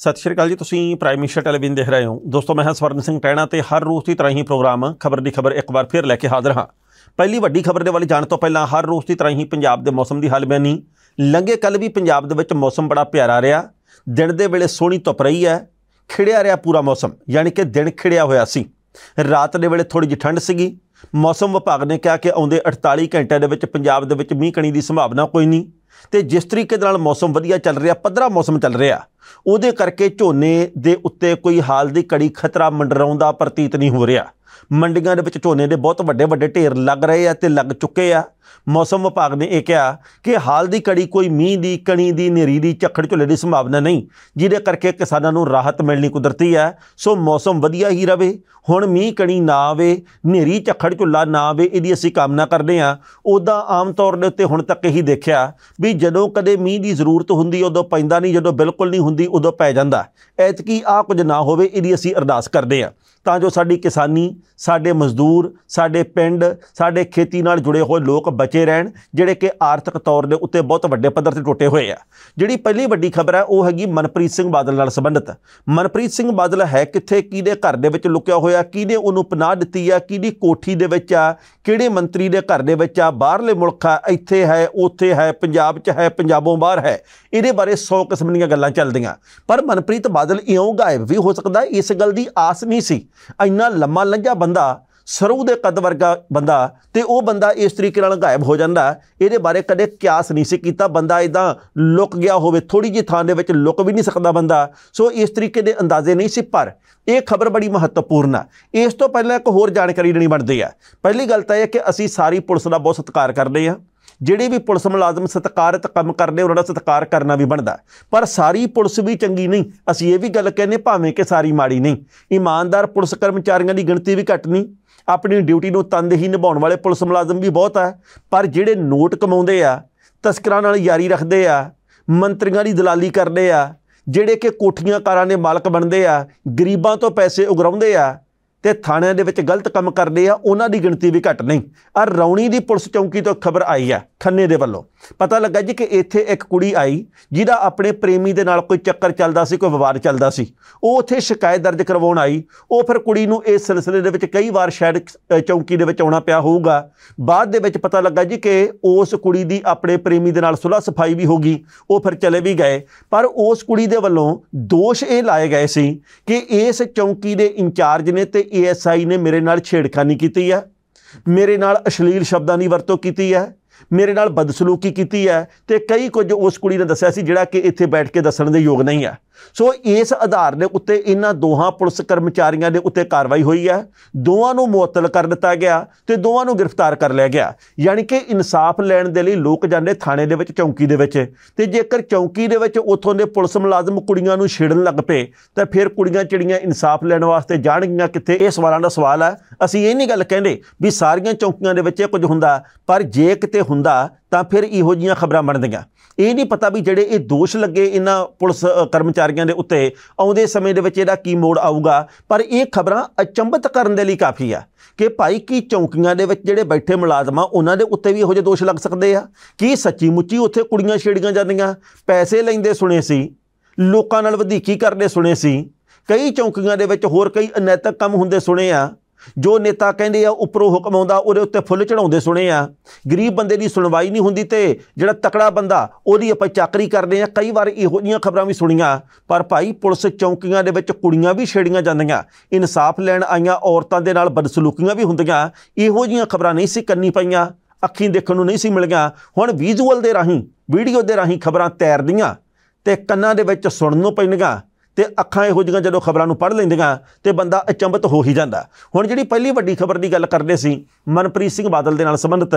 ਸਤਿ ਸ਼੍ਰੀ ਅਕਾਲ ਜੀ ਤੁਸੀਂ ਪ੍ਰਾਈਮ ਮਿਨਿਸਟਰ ਟੈਲੀਵਿਜ਼ਨ ਦੇਖ ਰਹੇ ਹੋ ਦੋਸਤੋ ਮੈਂ ਹਾਂ ਸਵਰਨ ਸਿੰਘ ਟੈਣਾ ਤੇ ਹਰ ਰੋਜ਼ ਦੀ ਤਰ੍ਹਾਂ ਹੀ ਪ੍ਰੋਗਰਾਮ ਖਬਰ ਦੀ ਖਬਰ ਇੱਕ ਵਾਰ ਫਿਰ ਲੈ ਕੇ ਹਾਜ਼ਰ ਹਾਂ ਪਹਿਲੀ ਵੱਡੀ ਖਬਰ ਦੇ ਵਾਲੀ ਜਾਣ ਤੋਂ ਪਹਿਲਾਂ ਹਰ ਰੋਜ਼ ਦੀ ਤਰ੍ਹਾਂ ਹੀ ਪੰਜਾਬ ਦੇ ਮੌਸਮ ਦੀ ਹਾਲਬਿਆਨੀ ਲੰਗੇ ਕੱਲ ਵੀ ਪੰਜਾਬ ਦੇ ਵਿੱਚ ਮੌਸਮ ਬੜਾ ਪਿਆਰਾ ਰਿਹਾ ਦਿਨ ਦੇ ਵੇਲੇ ਸੋਹਣੀ ਧੁੱਪ ਰਹੀ ਹੈ ਖਿੜਿਆ ਰਿਹਾ ਪੂਰਾ ਮੌਸਮ ਯਾਨੀ ਕਿ ਦਿਨ ਖਿੜਿਆ ਹੋਇਆ ਸੀ ਰਾਤ ਦੇ ਵੇਲੇ ਥੋੜੀ ਜਿਹੀ ਠੰਡ ਸੀਗੀ ਮੌਸਮ ਵਿਭਾਗ ਨੇ ਕਿਹਾ ਕਿ ਆਉਂਦੇ 48 ਘੰਟਿਆਂ ਦੇ ਵਿੱਚ ਪੰਜਾਬ ਦੇ ਵਿੱਚ ਮੀਂਹ ਕਣੀ ਦੀ ਸੰਭਾਵਨਾ ਕੋਈ ਨਹੀਂ ਤੇ ਜਿਸ ਤਰੀਕੇ ਨਾਲ ਮੌਸਮ ਵਧੀਆ ਚੱਲ ਰਿਹਾ ਪੱਧਰਾ ਮੌਸਮ ਚੱਲ ਰਿਹਾ ਉਹਦੇ ਕਰਕੇ ਝੋਨੇ ਦੇ ਉੱਤੇ ਕੋਈ ਹਾਲ ਦੀ ਕੜੀ ਖਤਰਾ ਮੰਡਰਾਉਂਦਾ ਪ੍ਰਤੀਤ ਨਹੀਂ ਹੋ ਰਿਹਾ ਮੰਡੀਆਂ ਦੇ ਵਿੱਚ ਝੋਨੇ ਦੇ ਬਹੁਤ ਵੱਡੇ ਵੱਡੇ ਢੇਰ ਲੱਗ ਰਹੇ ਆ ਤੇ ਲੱਗ ਚੁੱਕੇ ਆ ਮੌਸਮ ਵਿਭਾਗ ਨੇ ਇਹ ਕਿਹਾ ਕਿ ਹਾਲ ਦੀ ਕੜੀ ਕੋਈ ਮੀਂਹ ਦੀ ਕਣੀ ਦੀ ਨੇਰੀ ਦੀ ਝੱਖੜ ਝੁੱਲੇ ਦੀ ਸੰਭਾਵਨਾ ਨਹੀਂ ਜਿਹਦੇ ਕਰਕੇ ਕਿਸਾਨਾਂ ਨੂੰ ਰਾਹਤ ਮਿਲਣੀ ਕੁਦਰਤੀ ਹੈ ਸੋ ਮੌਸਮ ਵਧੀਆ ਹੀ ਰਵੇ ਹੁਣ ਮੀਂਹ ਕਣੀ ਨਾ ਆਵੇ ਨੇਰੀ ਝੱਖੜ ਝੁੱਲਾ ਨਾ ਆਵੇ ਇਹਦੀ ਅਸੀਂ ਕਾਮਨਾ ਕਰਦੇ ਹਾਂ ਉਹਦਾ ਆਮ ਤੌਰ ਦੇ ਉੱਤੇ ਹੁਣ ਤੱਕ ਇਹੀ ਦੇਖਿਆ ਵੀ ਜਦੋਂ ਕਦੇ ਮੀਂਹ ਦੀ ਜ਼ਰੂਰਤ ਹੁੰਦੀ ਉਦੋਂ ਪੈਂਦਾ ਨਹੀਂ ਜਦੋਂ ਬਿਲਕੁਲ ਨਹੀਂ ਹੁੰਦੀ ਉਦੋਂ ਪੈ ਜਾਂਦਾ ਐਤਕੀ ਆ ਕੁਝ ਨਾ ਹੋਵੇ ਇਹਦੀ ਅਸੀਂ ਅਰਦਾਸ ਕਰਦੇ ਹਾਂ ਤਾਂ ਜੋ ਸਾਡੀ ਕਿਸਾਨੀ ਸਾਡੇ ਮਜ਼ਦੂਰ ਸਾਡੇ ਪਿੰਡ ਸਾਡੇ ਖੇਤੀ ਨਾਲ ਜੁੜੇ ਹੋਏ ਲੋਕ ਬਚੇ ਬਚੇ ਰਹਿਣ ਜਿਹੜੇ ਕਿ ਆਰਥਿਕ ਤੌਰ ਦੇ ਉੱਤੇ ਬਹੁਤ ਵੱਡੇ ਪੱਧਰ ਤੇ ਟੁੱਟੇ ਹੋਏ ਆ ਜਿਹੜੀ ਪਹਿਲੀ ਵੱਡੀ ਖਬਰ ਹੈ ਉਹ ਹੈਗੀ ਮਨਪ੍ਰੀਤ ਸਿੰਘ ਬਾਦਲ ਨਾਲ ਸੰਬੰਧਿਤ ਮਨਪ੍ਰੀਤ ਸਿੰਘ ਬਾਦਲ ਹੈ ਕਿੱਥੇ ਕਿਹਦੇ ਘਰ ਦੇ ਵਿੱਚ ਲੁਕਿਆ ਹੋਇਆ ਕਿਹਨੇ ਉਹਨੂੰ ਪਨਾਹ ਦਿੱਤੀ ਆ ਕਿਹਦੀ ਕੋਠੀ ਦੇ ਵਿੱਚ ਆ ਕਿਹੜੇ ਮੰਤਰੀ ਦੇ ਘਰ ਦੇ ਵਿੱਚ ਆ ਬਾਹਰਲੇ ਮੁਲਕ ਆ ਇੱਥੇ ਹੈ ਉੱਥੇ ਹੈ ਪੰਜਾਬ 'ਚ ਹੈ ਪੰਜਾਬੋਂ ਬਾਹਰ ਹੈ ਇਹਦੇ ਬਾਰੇ 100 ਕਿਸਮ ਦੀਆਂ ਗੱਲਾਂ ਚੱਲਦੀਆਂ ਪਰ ਮਨਪ੍ਰੀਤ ਬਾਦਲ ਇਉਂ ਗਾਇਬ ਵੀ ਹੋ ਸਕਦਾ ਇਸ ਗੱਲ ਦੀ ਆਸ ਨਹੀਂ ਸੀ ਇੰਨਾ ਲੰਮਾ ਲੰਜਾ ਬੰਦਾ ਸਰੂ ਦੇ ਕਦ ਵਰਗਾ ਬੰਦਾ ਤੇ ਉਹ ਬੰਦਾ ਇਸ ਤਰੀਕੇ ਨਾਲ ਗਾਇਬ ਹੋ ਜਾਂਦਾ ਇਹਦੇ ਬਾਰੇ ਕਦੇ ਕਿਆਸ ਨਹੀਂ ਸੀ ਕੀਤਾ ਬੰਦਾ ਇਦਾਂ ਲੁਕ ਗਿਆ ਹੋਵੇ ਥੋੜੀ ਜੀ ਥਾਂ ਦੇ ਵਿੱਚ ਲੁਕ ਵੀ ਨਹੀਂ ਸਕਦਾ ਬੰਦਾ ਸੋ ਇਸ ਤਰੀਕੇ ਦੇ ਅੰਦਾਜ਼ੇ ਨਹੀਂ ਸੀ ਪਰ ਇਹ ਖਬਰ ਬੜੀ ਮਹੱਤਵਪੂਰਨ ਆ ਇਸ ਤੋਂ ਪਹਿਲਾਂ ਇੱਕ ਹੋਰ ਜਾਣਕਾਰੀ ਦੇਣੀ ਬਣਦੀ ਆ ਪਹਿਲੀ ਗੱਲ ਤਾਂ ਇਹ ਕਿ ਅਸੀਂ ਸਾਰੀ ਪੁਲਿਸ ਦਾ ਬਹੁਤ ਸਤਿਕਾਰ ਕਰਦੇ ਆ ਜਿਹੜੇ ਵੀ ਪੁਲਿਸ ਮੁਲਾਜ਼ਮ ਸਤਿਕਾਰਤ ਕੰਮ ਕਰਦੇ ਉਹਨਾਂ ਦਾ ਸਤਿਕਾਰ ਕਰਨਾ ਵੀ ਬਣਦਾ ਪਰ ਸਾਰੀ ਪੁਲਿਸ ਵੀ ਚੰਗੀ ਨਹੀਂ ਅਸੀਂ ਇਹ ਵੀ ਗੱਲ ਕਹਿੰਨੇ ਭਾਵੇਂ ਕਿ ਸਾਰੀ ਮਾੜੀ ਨਹੀਂ ਇਮਾਨਦਾਰ ਪੁਲਿਸ ਕਰਮਚਾਰੀਆਂ ਦੀ ਗਿਣਤੀ ਵੀ ਘੱਟ ਨਹੀਂ ਆਪਣੀ ਡਿਊਟੀ ਨੂੰ ਤਨਦੇਹੀ ਨਿਭਾਉਣ ਵਾਲੇ ਪੁਲਿਸ ਮੁਲਾਜ਼ਮ ਵੀ ਬਹੁਤ ਆ ਪਰ ਜਿਹੜੇ ਨੋਟ ਕਮਾਉਂਦੇ ਆ ਤਸਕਰਾਂ ਨਾਲ ਯਾਰੀ ਰੱਖਦੇ ਆ ਮੰਤਰੀਆਂ ਦੀ ਦਲਾਲੀ ਕਰਦੇ ਆ ਜਿਹੜੇ ਕਿ ਕੋਠੀਆਂ ਕਾਰਾਂ ਦੇ ਮਾਲਕ ਬਣਦੇ ਆ ਗਰੀਬਾਂ ਤੋਂ ਪੈਸੇ ਉਗਰਾਉਂਦੇ ਆ ਤੇ ਥਾਣਿਆਂ ਦੇ ਵਿੱਚ ਗਲਤ ਕੰਮ ਕਰਦੇ ਆ ਉਹਨਾਂ ਦੀ ਗਿਣਤੀ ਵੀ ਘਟ ਨਹੀਂ ਆ ਰੌਣੀ ਦੀ ਪੁਲਿਸ ਚੌਂਕੀ ਤੋਂ ਖਬਰ ਆਈ ਆ ਖੰਨੇ ਦੇ ਵੱਲੋਂ ਪਤਾ ਲੱਗਾ ਜੀ ਕਿ ਇੱਥੇ ਇੱਕ ਕੁੜੀ ਆਈ ਜਿਹਦਾ ਆਪਣੇ ਪ੍ਰੇਮੀ ਦੇ ਨਾਲ ਕੋਈ ਚੱਕਰ ਚੱਲਦਾ ਸੀ ਕੋਈ ਵਿਵਾਦ ਚੱਲਦਾ ਸੀ ਉਹ ਉੱਥੇ ਸ਼ਿਕਾਇਤ ਦਰਜ ਕਰਵਾਉਣ ਆਈ ਉਹ ਫਿਰ ਕੁੜੀ ਨੂੰ ਇਸ ਸਿਲਸਿਲੇ ਦੇ ਵਿੱਚ ਕਈ ਵਾਰ ਸ਼ਾਇਦ ਚੌਂਕੀ ਦੇ ਵਿੱਚ ਆਉਣਾ ਪਿਆ ਹੋਊਗਾ ਬਾਅਦ ਦੇ ਵਿੱਚ ਪਤਾ ਲੱਗਾ ਜੀ ਕਿ ਉਸ ਕੁੜੀ ਦੀ ਆਪਣੇ ਪ੍ਰੇਮੀ ਦੇ ਨਾਲ ਸੁਲਹ ਸਫਾਈ ਵੀ ਹੋ ਗਈ ਉਹ ਫਿਰ ਚਲੇ ਵੀ ਗਏ ਪਰ ਉਸ ਕੁੜੀ ਦੇ ਵੱਲੋਂ ਦੋਸ਼ ਇਹ ਲਾਏ ਗਏ ਸੀ ਕਿ ਇਸ ਚੌਂਕੀ ਦੇ ਇੰਚਾਰਜ ਨੇ ਤੇ ਏਐਸਆਈ ਨੇ ਮੇਰੇ ਨਾਲ ਛੇੜਖਾਨੀ ਕੀਤੀ ਆ ਮੇਰੇ ਨਾਲ ਅਸ਼ਲੀਲ ਸ਼ਬਦਾਂ ਦੀ ਵਰਤੋਂ ਕੀਤੀ ਆ ਮੇਰੇ ਨਾਲ ਬਦਸਲੂਕੀ ਕੀਤੀ ਹੈ ਤੇ ਕਈ ਕੁਝ ਉਸ ਕੁੜੀ ਨੇ ਦੱਸਿਆ ਸੀ ਜਿਹੜਾ ਕਿ ਇੱਥੇ ਬੈਠ ਕੇ ਦੱਸਣ ਦੇ ਯੋਗ ਨਹੀਂ ਹੈ ਸੋ ਇਸ ਆਧਾਰ ਦੇ ਉੱਤੇ ਇਹਨਾਂ ਦੋਹਾਂ ਪੁਲਿਸ ਕਰਮਚਾਰੀਆਂ ਦੇ ਉੱਤੇ ਕਾਰਵਾਈ ਹੋਈ ਹੈ ਦੋਵਾਂ ਨੂੰ ਮੁਅਤਲ ਕਰ ਦਿੱਤਾ ਗਿਆ ਤੇ ਦੋਵਾਂ ਨੂੰ ਗ੍ਰਿਫਤਾਰ ਕਰ ਲਿਆ ਗਿਆ ਯਾਨੀ ਕਿ ਇਨਸਾਫ ਲੈਣ ਦੇ ਲਈ ਲੋਕ ਜਾਂਦੇ ਥਾਣੇ ਦੇ ਵਿੱਚ ਚੌਂਕੀ ਦੇ ਵਿੱਚ ਤੇ ਜੇਕਰ ਚੌਂਕੀ ਦੇ ਵਿੱਚ ਉੱਥੋਂ ਦੇ ਪੁਲਿਸ ਮੁਲਾਜ਼ਮ ਕੁੜੀਆਂ ਨੂੰ ਛੇੜਨ ਲੱਗ ਪਏ ਤਾਂ ਫਿਰ ਕੁੜੀਆਂ ਚਿੜੀਆਂ ਇਨਸਾਫ ਲੈਣ ਵਾਸਤੇ ਜਾਣਗੀਆਂ ਕਿੱਥੇ ਇਹ ਸਵਾਲਾਂ ਦਾ ਸਵਾਲ ਹੈ ਅਸੀਂ ਇਹ ਨਹੀਂ ਗੱਲ ਕਹਿੰਦੇ ਵੀ ਸਾਰੀਆਂ ਚੌਂਕੀਆਂ ਦੇ ਵਿੱਚ ਇਹ ਕੁਝ ਹੁੰਦਾ ਪਰ ਜੇ ਕਿਤੇ ਹੁੰਦਾ ਤਾਂ ਫਿਰ ਇਹੋ ਜੀਆਂ ਖਬਰਾਂ ਬਣਦੀਆਂ ਇਹ ਨਹੀਂ ਪਤਾ ਵੀ ਜਿਹੜੇ ਇਹ ਦੋਸ਼ ਲੱਗੇ ਇਹਨਾਂ ਪੁਲਿਸ ਕਰਮਚਾਰੀਆਂ ਦੇ ਉੱਤੇ ਆਉਂਦੇ ਸਮੇਂ ਦੇ ਵਿੱਚ ਇਹਦਾ ਕੀ ਮੋੜ ਆਊਗਾ ਪਰ ਇਹ ਖਬਰਾਂ ਅਚੰਭਤ ਕਰਨ ਦੇ ਲਈ ਕਾਫੀ ਆ ਕਿ ਭਾਈ ਕੀ ਚੌਂਕੀਆਂ ਦੇ ਵਿੱਚ ਜਿਹੜੇ ਬੈਠੇ ਮੁਲਾਜ਼ਮਾਂ ਉਹਨਾਂ ਦੇ ਉੱਤੇ ਵੀ ਇਹੋ ਜਿਹੇ ਦੋਸ਼ ਲੱਗ ਸਕਦੇ ਆ ਕੀ ਸੱਚੀ ਮੁੱਚੀ ਉੱਥੇ ਕੁੜੀਆਂ ਛੇੜੀਆਂ ਜਾਂਦੀਆਂ ਪੈਸੇ ਲੈਂਦੇ ਸੁਣੇ ਸੀ ਲੋਕਾਂ ਨਾਲ ਵਧੀਕੀ ਕਰਦੇ ਸੁਣੇ ਸੀ ਕਈ ਚੌਂਕੀਆਂ ਦੇ ਵਿੱਚ ਹੋਰ ਕਈ ਅਨੈਤਿਕ ਕੰਮ ਹੁੰਦੇ ਸੁਣੇ ਆ ਜੋ ਨੇਤਾ ਕਹਿੰਦੇ ਆ ਉੱਪਰੋਂ ਹੁਕਮ ਆਉਂਦਾ ਉਹਦੇ ਉੱਤੇ ਫੁੱਲ ਚੜਾਉਂਦੇ ਸੁਣੇ ਆ ਗਰੀਬ ਬੰਦੇ ਦੀ ਸੁਣਵਾਈ ਨਹੀਂ ਹੁੰਦੀ ਤੇ ਜਿਹੜਾ ਤਕੜਾ ਬੰਦਾ ਉਹਦੀ ਆਪਾਂ ਚਾਕਰੀ ਕਰਦੇ ਆ ਕਈ ਵਾਰ ਇਹੋ ਜੀਆਂ ਖਬਰਾਂ ਵੀ ਸੁਣੀਆਂ ਪਰ ਭਾਈ ਪੁਲਿਸ ਚੌਂਕੀਆਂ ਦੇ ਵਿੱਚ ਕੁੜੀਆਂ ਵੀ ਛੇੜੀਆਂ ਜਾਂਦੀਆਂ ਇਨਸਾਫ ਲੈਣ ਆਈਆਂ ਔਰਤਾਂ ਦੇ ਨਾਲ ਬਦਸਲੂਕੀਆਂ ਵੀ ਹੁੰਦੀਆਂ ਇਹੋ ਜੀਆਂ ਖਬਰਾਂ ਨਹੀਂ ਸੀ ਕੰਨੀ ਪਈਆਂ ਅੱਖੀਂ ਦੇਖਣ ਨੂੰ ਨਹੀਂ ਸੀ ਮਿਲੀਆਂ ਹੁਣ ਵਿਜ਼ੂਅਲ ਦੇ ਰਾਹੀਂ ਵੀਡੀਓ ਦੇ ਰਾਹੀਂ ਖਬਰਾਂ ਤੈਰਦੀਆਂ ਤੇ ਕੰਨਾਂ ਦੇ ਵਿੱਚ ਸੁਣਨ ਨੂੰ ਪੈਣਗਾ ਤੇ ਅੱਖਾਂ ਇਹੋ ਜਿਹੀਆਂ ਜਦੋਂ ਖਬਰਾਂ ਨੂੰ ਪੜ੍ਹ ਲੈਂਦੀਆਂ ਤੇ ਬੰਦਾ ਅਚੰਭਤ ਹੋ ਹੀ ਜਾਂਦਾ ਹੁਣ ਜਿਹੜੀ ਪਹਿਲੀ ਵੱਡੀ ਖਬਰ ਦੀ ਗੱਲ ਕਰਦੇ ਸੀ ਮਨਪ੍ਰੀਤ ਸਿੰਘ ਬਾਦਲ ਦੇ ਨਾਲ ਸੰਬੰਧਿਤ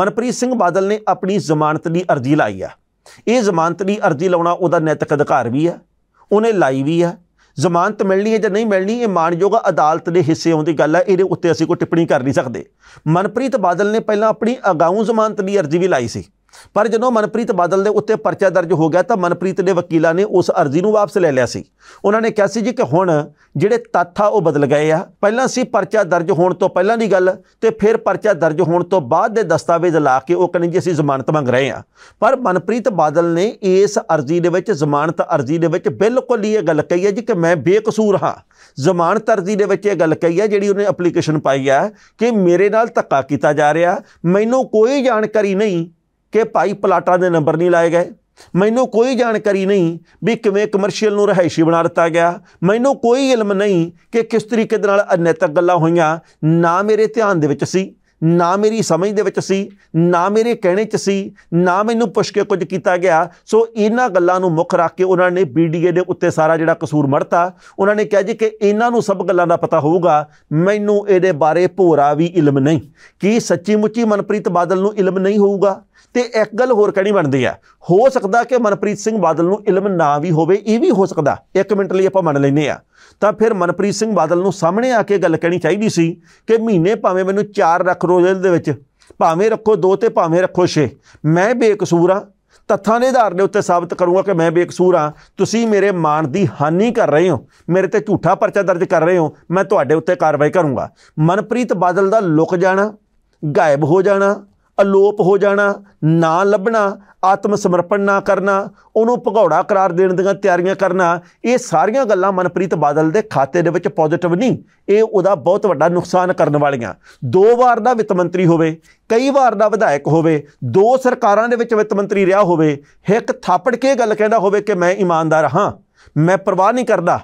ਮਨਪ੍ਰੀਤ ਸਿੰਘ ਬਾਦਲ ਨੇ ਆਪਣੀ ਜ਼ਮਾਨਤ ਦੀ ਅਰਜ਼ੀ ਲਾਈ ਆ ਇਹ ਜ਼ਮਾਨਤ ਦੀ ਅਰਜ਼ੀ ਲਾਉਣਾ ਉਹਦਾ ਨੈਤਿਕ ਅਧਿਕਾਰ ਵੀ ਆ ਉਹਨੇ ਲਾਈ ਵੀ ਆ ਜ਼ਮਾਨਤ ਮਿਲਣੀ ਹੈ ਜਾਂ ਨਹੀਂ ਮਿਲਣੀ ਇਹ ਮਾਨਯੋਗ ਅਦਾਲਤ ਦੇ ਹਿੱਸੇ ਆਉਂਦੀ ਗੱਲ ਹੈ ਇਹਦੇ ਉੱਤੇ ਅਸੀਂ ਕੋਈ ਟਿੱਪਣੀ ਕਰ ਨਹੀਂ ਸਕਦੇ ਮਨਪ੍ਰੀਤ ਬਾਦਲ ਨੇ ਪਹਿਲਾਂ ਆਪਣੀ ਅਗਾਊਂ ਜ਼ਮਾਨਤ ਦੀ ਅਰਜ਼ੀ ਵੀ ਲਾਈ ਸੀ ਪਰ ਜਦੋਂ ਮਨਪ੍ਰੀਤ ਬਾਦਲ ਦੇ ਉੱਤੇ ਪਰਚਾ ਦਰਜ ਹੋ ਗਿਆ ਤਾਂ ਮਨਪ੍ਰੀਤ ਦੇ ਵਕੀਲਾਂ ਨੇ ਉਸ ਅਰਜ਼ੀ ਨੂੰ ਵਾਪਸ ਲੈ ਲਿਆ ਸੀ ਉਹਨਾਂ ਨੇ ਕਿਹਾ ਸੀ ਜੀ ਕਿ ਹੁਣ ਜਿਹੜੇ ਤੱਥ ਆ ਉਹ ਬਦਲ ਗਏ ਆ ਪਹਿਲਾਂ ਸੀ ਪਰਚਾ ਦਰਜ ਹੋਣ ਤੋਂ ਪਹਿਲਾਂ ਦੀ ਗੱਲ ਤੇ ਫਿਰ ਪਰਚਾ ਦਰਜ ਹੋਣ ਤੋਂ ਬਾਅਦ ਦੇ ਦਸਤਾਵੇਜ਼ ਲਾ ਕੇ ਉਹ ਕਹਿੰਦੇ ਜੀ ਅਸੀਂ ਜ਼ਮਾਨਤ ਮੰਗ ਰਹੇ ਆ ਪਰ ਮਨਪ੍ਰੀਤ ਬਾਦਲ ਨੇ ਇਸ ਅਰਜ਼ੀ ਦੇ ਵਿੱਚ ਜ਼ਮਾਨਤ ਅਰਜ਼ੀ ਦੇ ਵਿੱਚ ਬਿਲਕੁਲ ਹੀ ਇਹ ਗੱਲ ਕਹੀ ਹੈ ਜੀ ਕਿ ਮੈਂ ਬੇਕਸੂਰ ਹਾਂ ਜ਼ਮਾਨਤ ਅਰਜ਼ੀ ਦੇ ਵਿੱਚ ਇਹ ਗੱਲ ਕਹੀ ਹੈ ਜਿਹੜੀ ਉਹਨੇ ਐਪਲੀਕੇਸ਼ਨ ਪਾਈ ਹੈ ਕਿ ਮੇਰੇ ਨਾਲ ਧੱਕਾ ਕੀਤਾ ਜਾ ਰਿਹਾ ਮੈਨੂੰ ਕੋਈ ਜਾਣਕਾਰੀ ਨਹੀਂ ਕਿ ਭਾਈ ਪਲਾਟਾਂ ਦੇ ਨੰਬਰ ਨਹੀਂ ਲਾਏ ਗਏ ਮੈਨੂੰ ਕੋਈ ਜਾਣਕਾਰੀ ਨਹੀਂ ਵੀ ਕਿਵੇਂ ਕਮਰਸ਼ੀਅਲ ਨੂੰ ਰਹਿائشੀ ਬਣਾ ਦਿੱਤਾ ਗਿਆ ਮੈਨੂੰ ਕੋਈ ਇਲਮ ਨਹੀਂ ਕਿ ਕਿਸ ਤਰੀਕੇ ਦੇ ਨਾਲ ਅਨੈਤਿਕ ਗੱਲਾਂ ਹੋਈਆਂ ਨਾ ਮੇਰੇ ਧਿਆਨ ਦੇ ਵਿੱਚ ਸੀ ਨਾ ਮੇਰੀ ਸਮਝ ਦੇ ਵਿੱਚ ਸੀ ਨਾ ਮੇਰੇ ਕਹਿਣੇ 'ਚ ਸੀ ਨਾ ਮੈਨੂੰ ਪੁੱਛ ਕੇ ਕੁਝ ਕੀਤਾ ਗਿਆ ਸੋ ਇਹਨਾਂ ਗੱਲਾਂ ਨੂੰ ਮੁੱਖ ਰੱਖ ਕੇ ਉਹਨਾਂ ਨੇ ਬੀਡੀਏ ਦੇ ਉੱਤੇ ਸਾਰਾ ਜਿਹੜਾ ਕਸੂਰ ਮੜਤਾ ਉਹਨਾਂ ਨੇ ਕਿਹਾ ਜੀ ਕਿ ਇਹਨਾਂ ਨੂੰ ਸਭ ਗੱਲਾਂ ਦਾ ਪਤਾ ਹੋਊਗਾ ਮੈਨੂੰ ਇਹਦੇ ਬਾਰੇ ਭੋਰਾ ਵੀ ਇਲਮ ਨਹੀਂ ਕੀ ਸੱਚੀ ਮੁੱਚੀ ਮਨਪ੍ਰੀਤ ਬਾਦਲ ਨੂੰ ਇਲਮ ਨਹੀਂ ਹੋਊਗਾ ਤੇ ਇੱਕ ਗੱਲ ਹੋਰ ਕਹਿਣੀ ਬਣਦੀ ਆ ਹੋ ਸਕਦਾ ਕਿ ਮਨਪ੍ਰੀਤ ਸਿੰਘ ਬਾਦਲ ਨੂੰ ਇਲਮ ਨਾ ਵੀ ਹੋਵੇ ਇਹ ਵੀ ਹੋ ਸਕਦਾ ਇੱਕ ਮਿੰਟ ਲਈ ਆਪਾਂ ਮੰਨ ਲੈਨੇ ਆ ਤਾਂ ਫਿਰ ਮਨਪ੍ਰੀਤ ਸਿੰਘ ਬਾਦਲ ਨੂੰ ਸਾਹਮਣੇ ਆ ਕੇ ਗੱਲ ਕਹਿਣੀ ਚਾਹੀਦੀ ਸੀ ਕਿ ਮਹੀਨੇ ਭਾਵੇਂ ਮੈਨੂੰ 4 ਰੱਖ ਰੋਜ਼ ਦੇ ਵਿੱਚ ਭਾਵੇਂ ਰੱਖੋ 2 ਤੇ ਭਾਵੇਂ ਰੱਖੋ 6 ਮੈਂ ਬੇਕਸੂਰ ਆ ਤੱਥਾਂ ਦੇ ਆਧਾਰ ਦੇ ਉੱਤੇ ਸਾਬਤ ਕਰੂੰਗਾ ਕਿ ਮੈਂ ਬੇਕਸੂਰ ਆ ਤੁਸੀਂ ਮੇਰੇ ਮਾਨ ਦੀ ਹਾਨੀ ਕਰ ਰਹੇ ਹੋ ਮੇਰੇ ਤੇ ਝੂਠਾ ਪਰਚਾ ਦਰਜ ਕਰ ਰਹੇ ਹੋ ਮੈਂ ਤੁਹਾਡੇ ਉੱਤੇ ਕਾਰਵਾਈ ਕਰੂੰਗਾ ਮਨਪ੍ਰੀਤ ਬਾਦਲ ਦਾ ਲੁਕ ਜਾਣਾ ਗਾਇਬ ਹੋ ਜਾਣਾ ਅਲੋਪ ਹੋ ਜਾਣਾ ਨਾ ਲੱਭਣਾ ਆਤਮ ਸਮਰਪਣ ਨਾ ਕਰਨਾ ਉਹਨੂੰ ਭਗੌੜਾ ਕਰਾਰ ਦੇਣ ਦੀਆਂ ਤਿਆਰੀਆਂ ਕਰਨਾ ਇਹ ਸਾਰੀਆਂ ਗੱਲਾਂ ਮਨਪ੍ਰੀਤ ਬਾਦਲ ਦੇ ਖਾਤੇ ਦੇ ਵਿੱਚ ਪੋਜ਼ਿਟਿਵ ਨਹੀਂ ਇਹ ਉਹਦਾ ਬਹੁਤ ਵੱਡਾ ਨੁਕਸਾਨ ਕਰਨ ਵਾਲੀਆਂ ਦੋ ਵਾਰ ਦਾ ਵਿੱਤ ਮੰਤਰੀ ਹੋਵੇ ਕਈ ਵਾਰ ਦਾ ਵਿਧਾਇਕ ਹੋਵੇ ਦੋ ਸਰਕਾਰਾਂ ਦੇ ਵਿੱਚ ਵਿੱਤ ਮੰਤਰੀ ਰਿਹਾ ਹੋਵੇ ਇੱਕ ਥਾਪੜ ਕੇ ਗੱਲ ਕਹਿੰਦਾ ਹੋਵੇ ਕਿ ਮੈਂ ਇਮਾਨਦਾਰ ਹਾਂ ਮੈਂ ਪਰਵਾਹ ਨਹੀਂ ਕਰਦਾ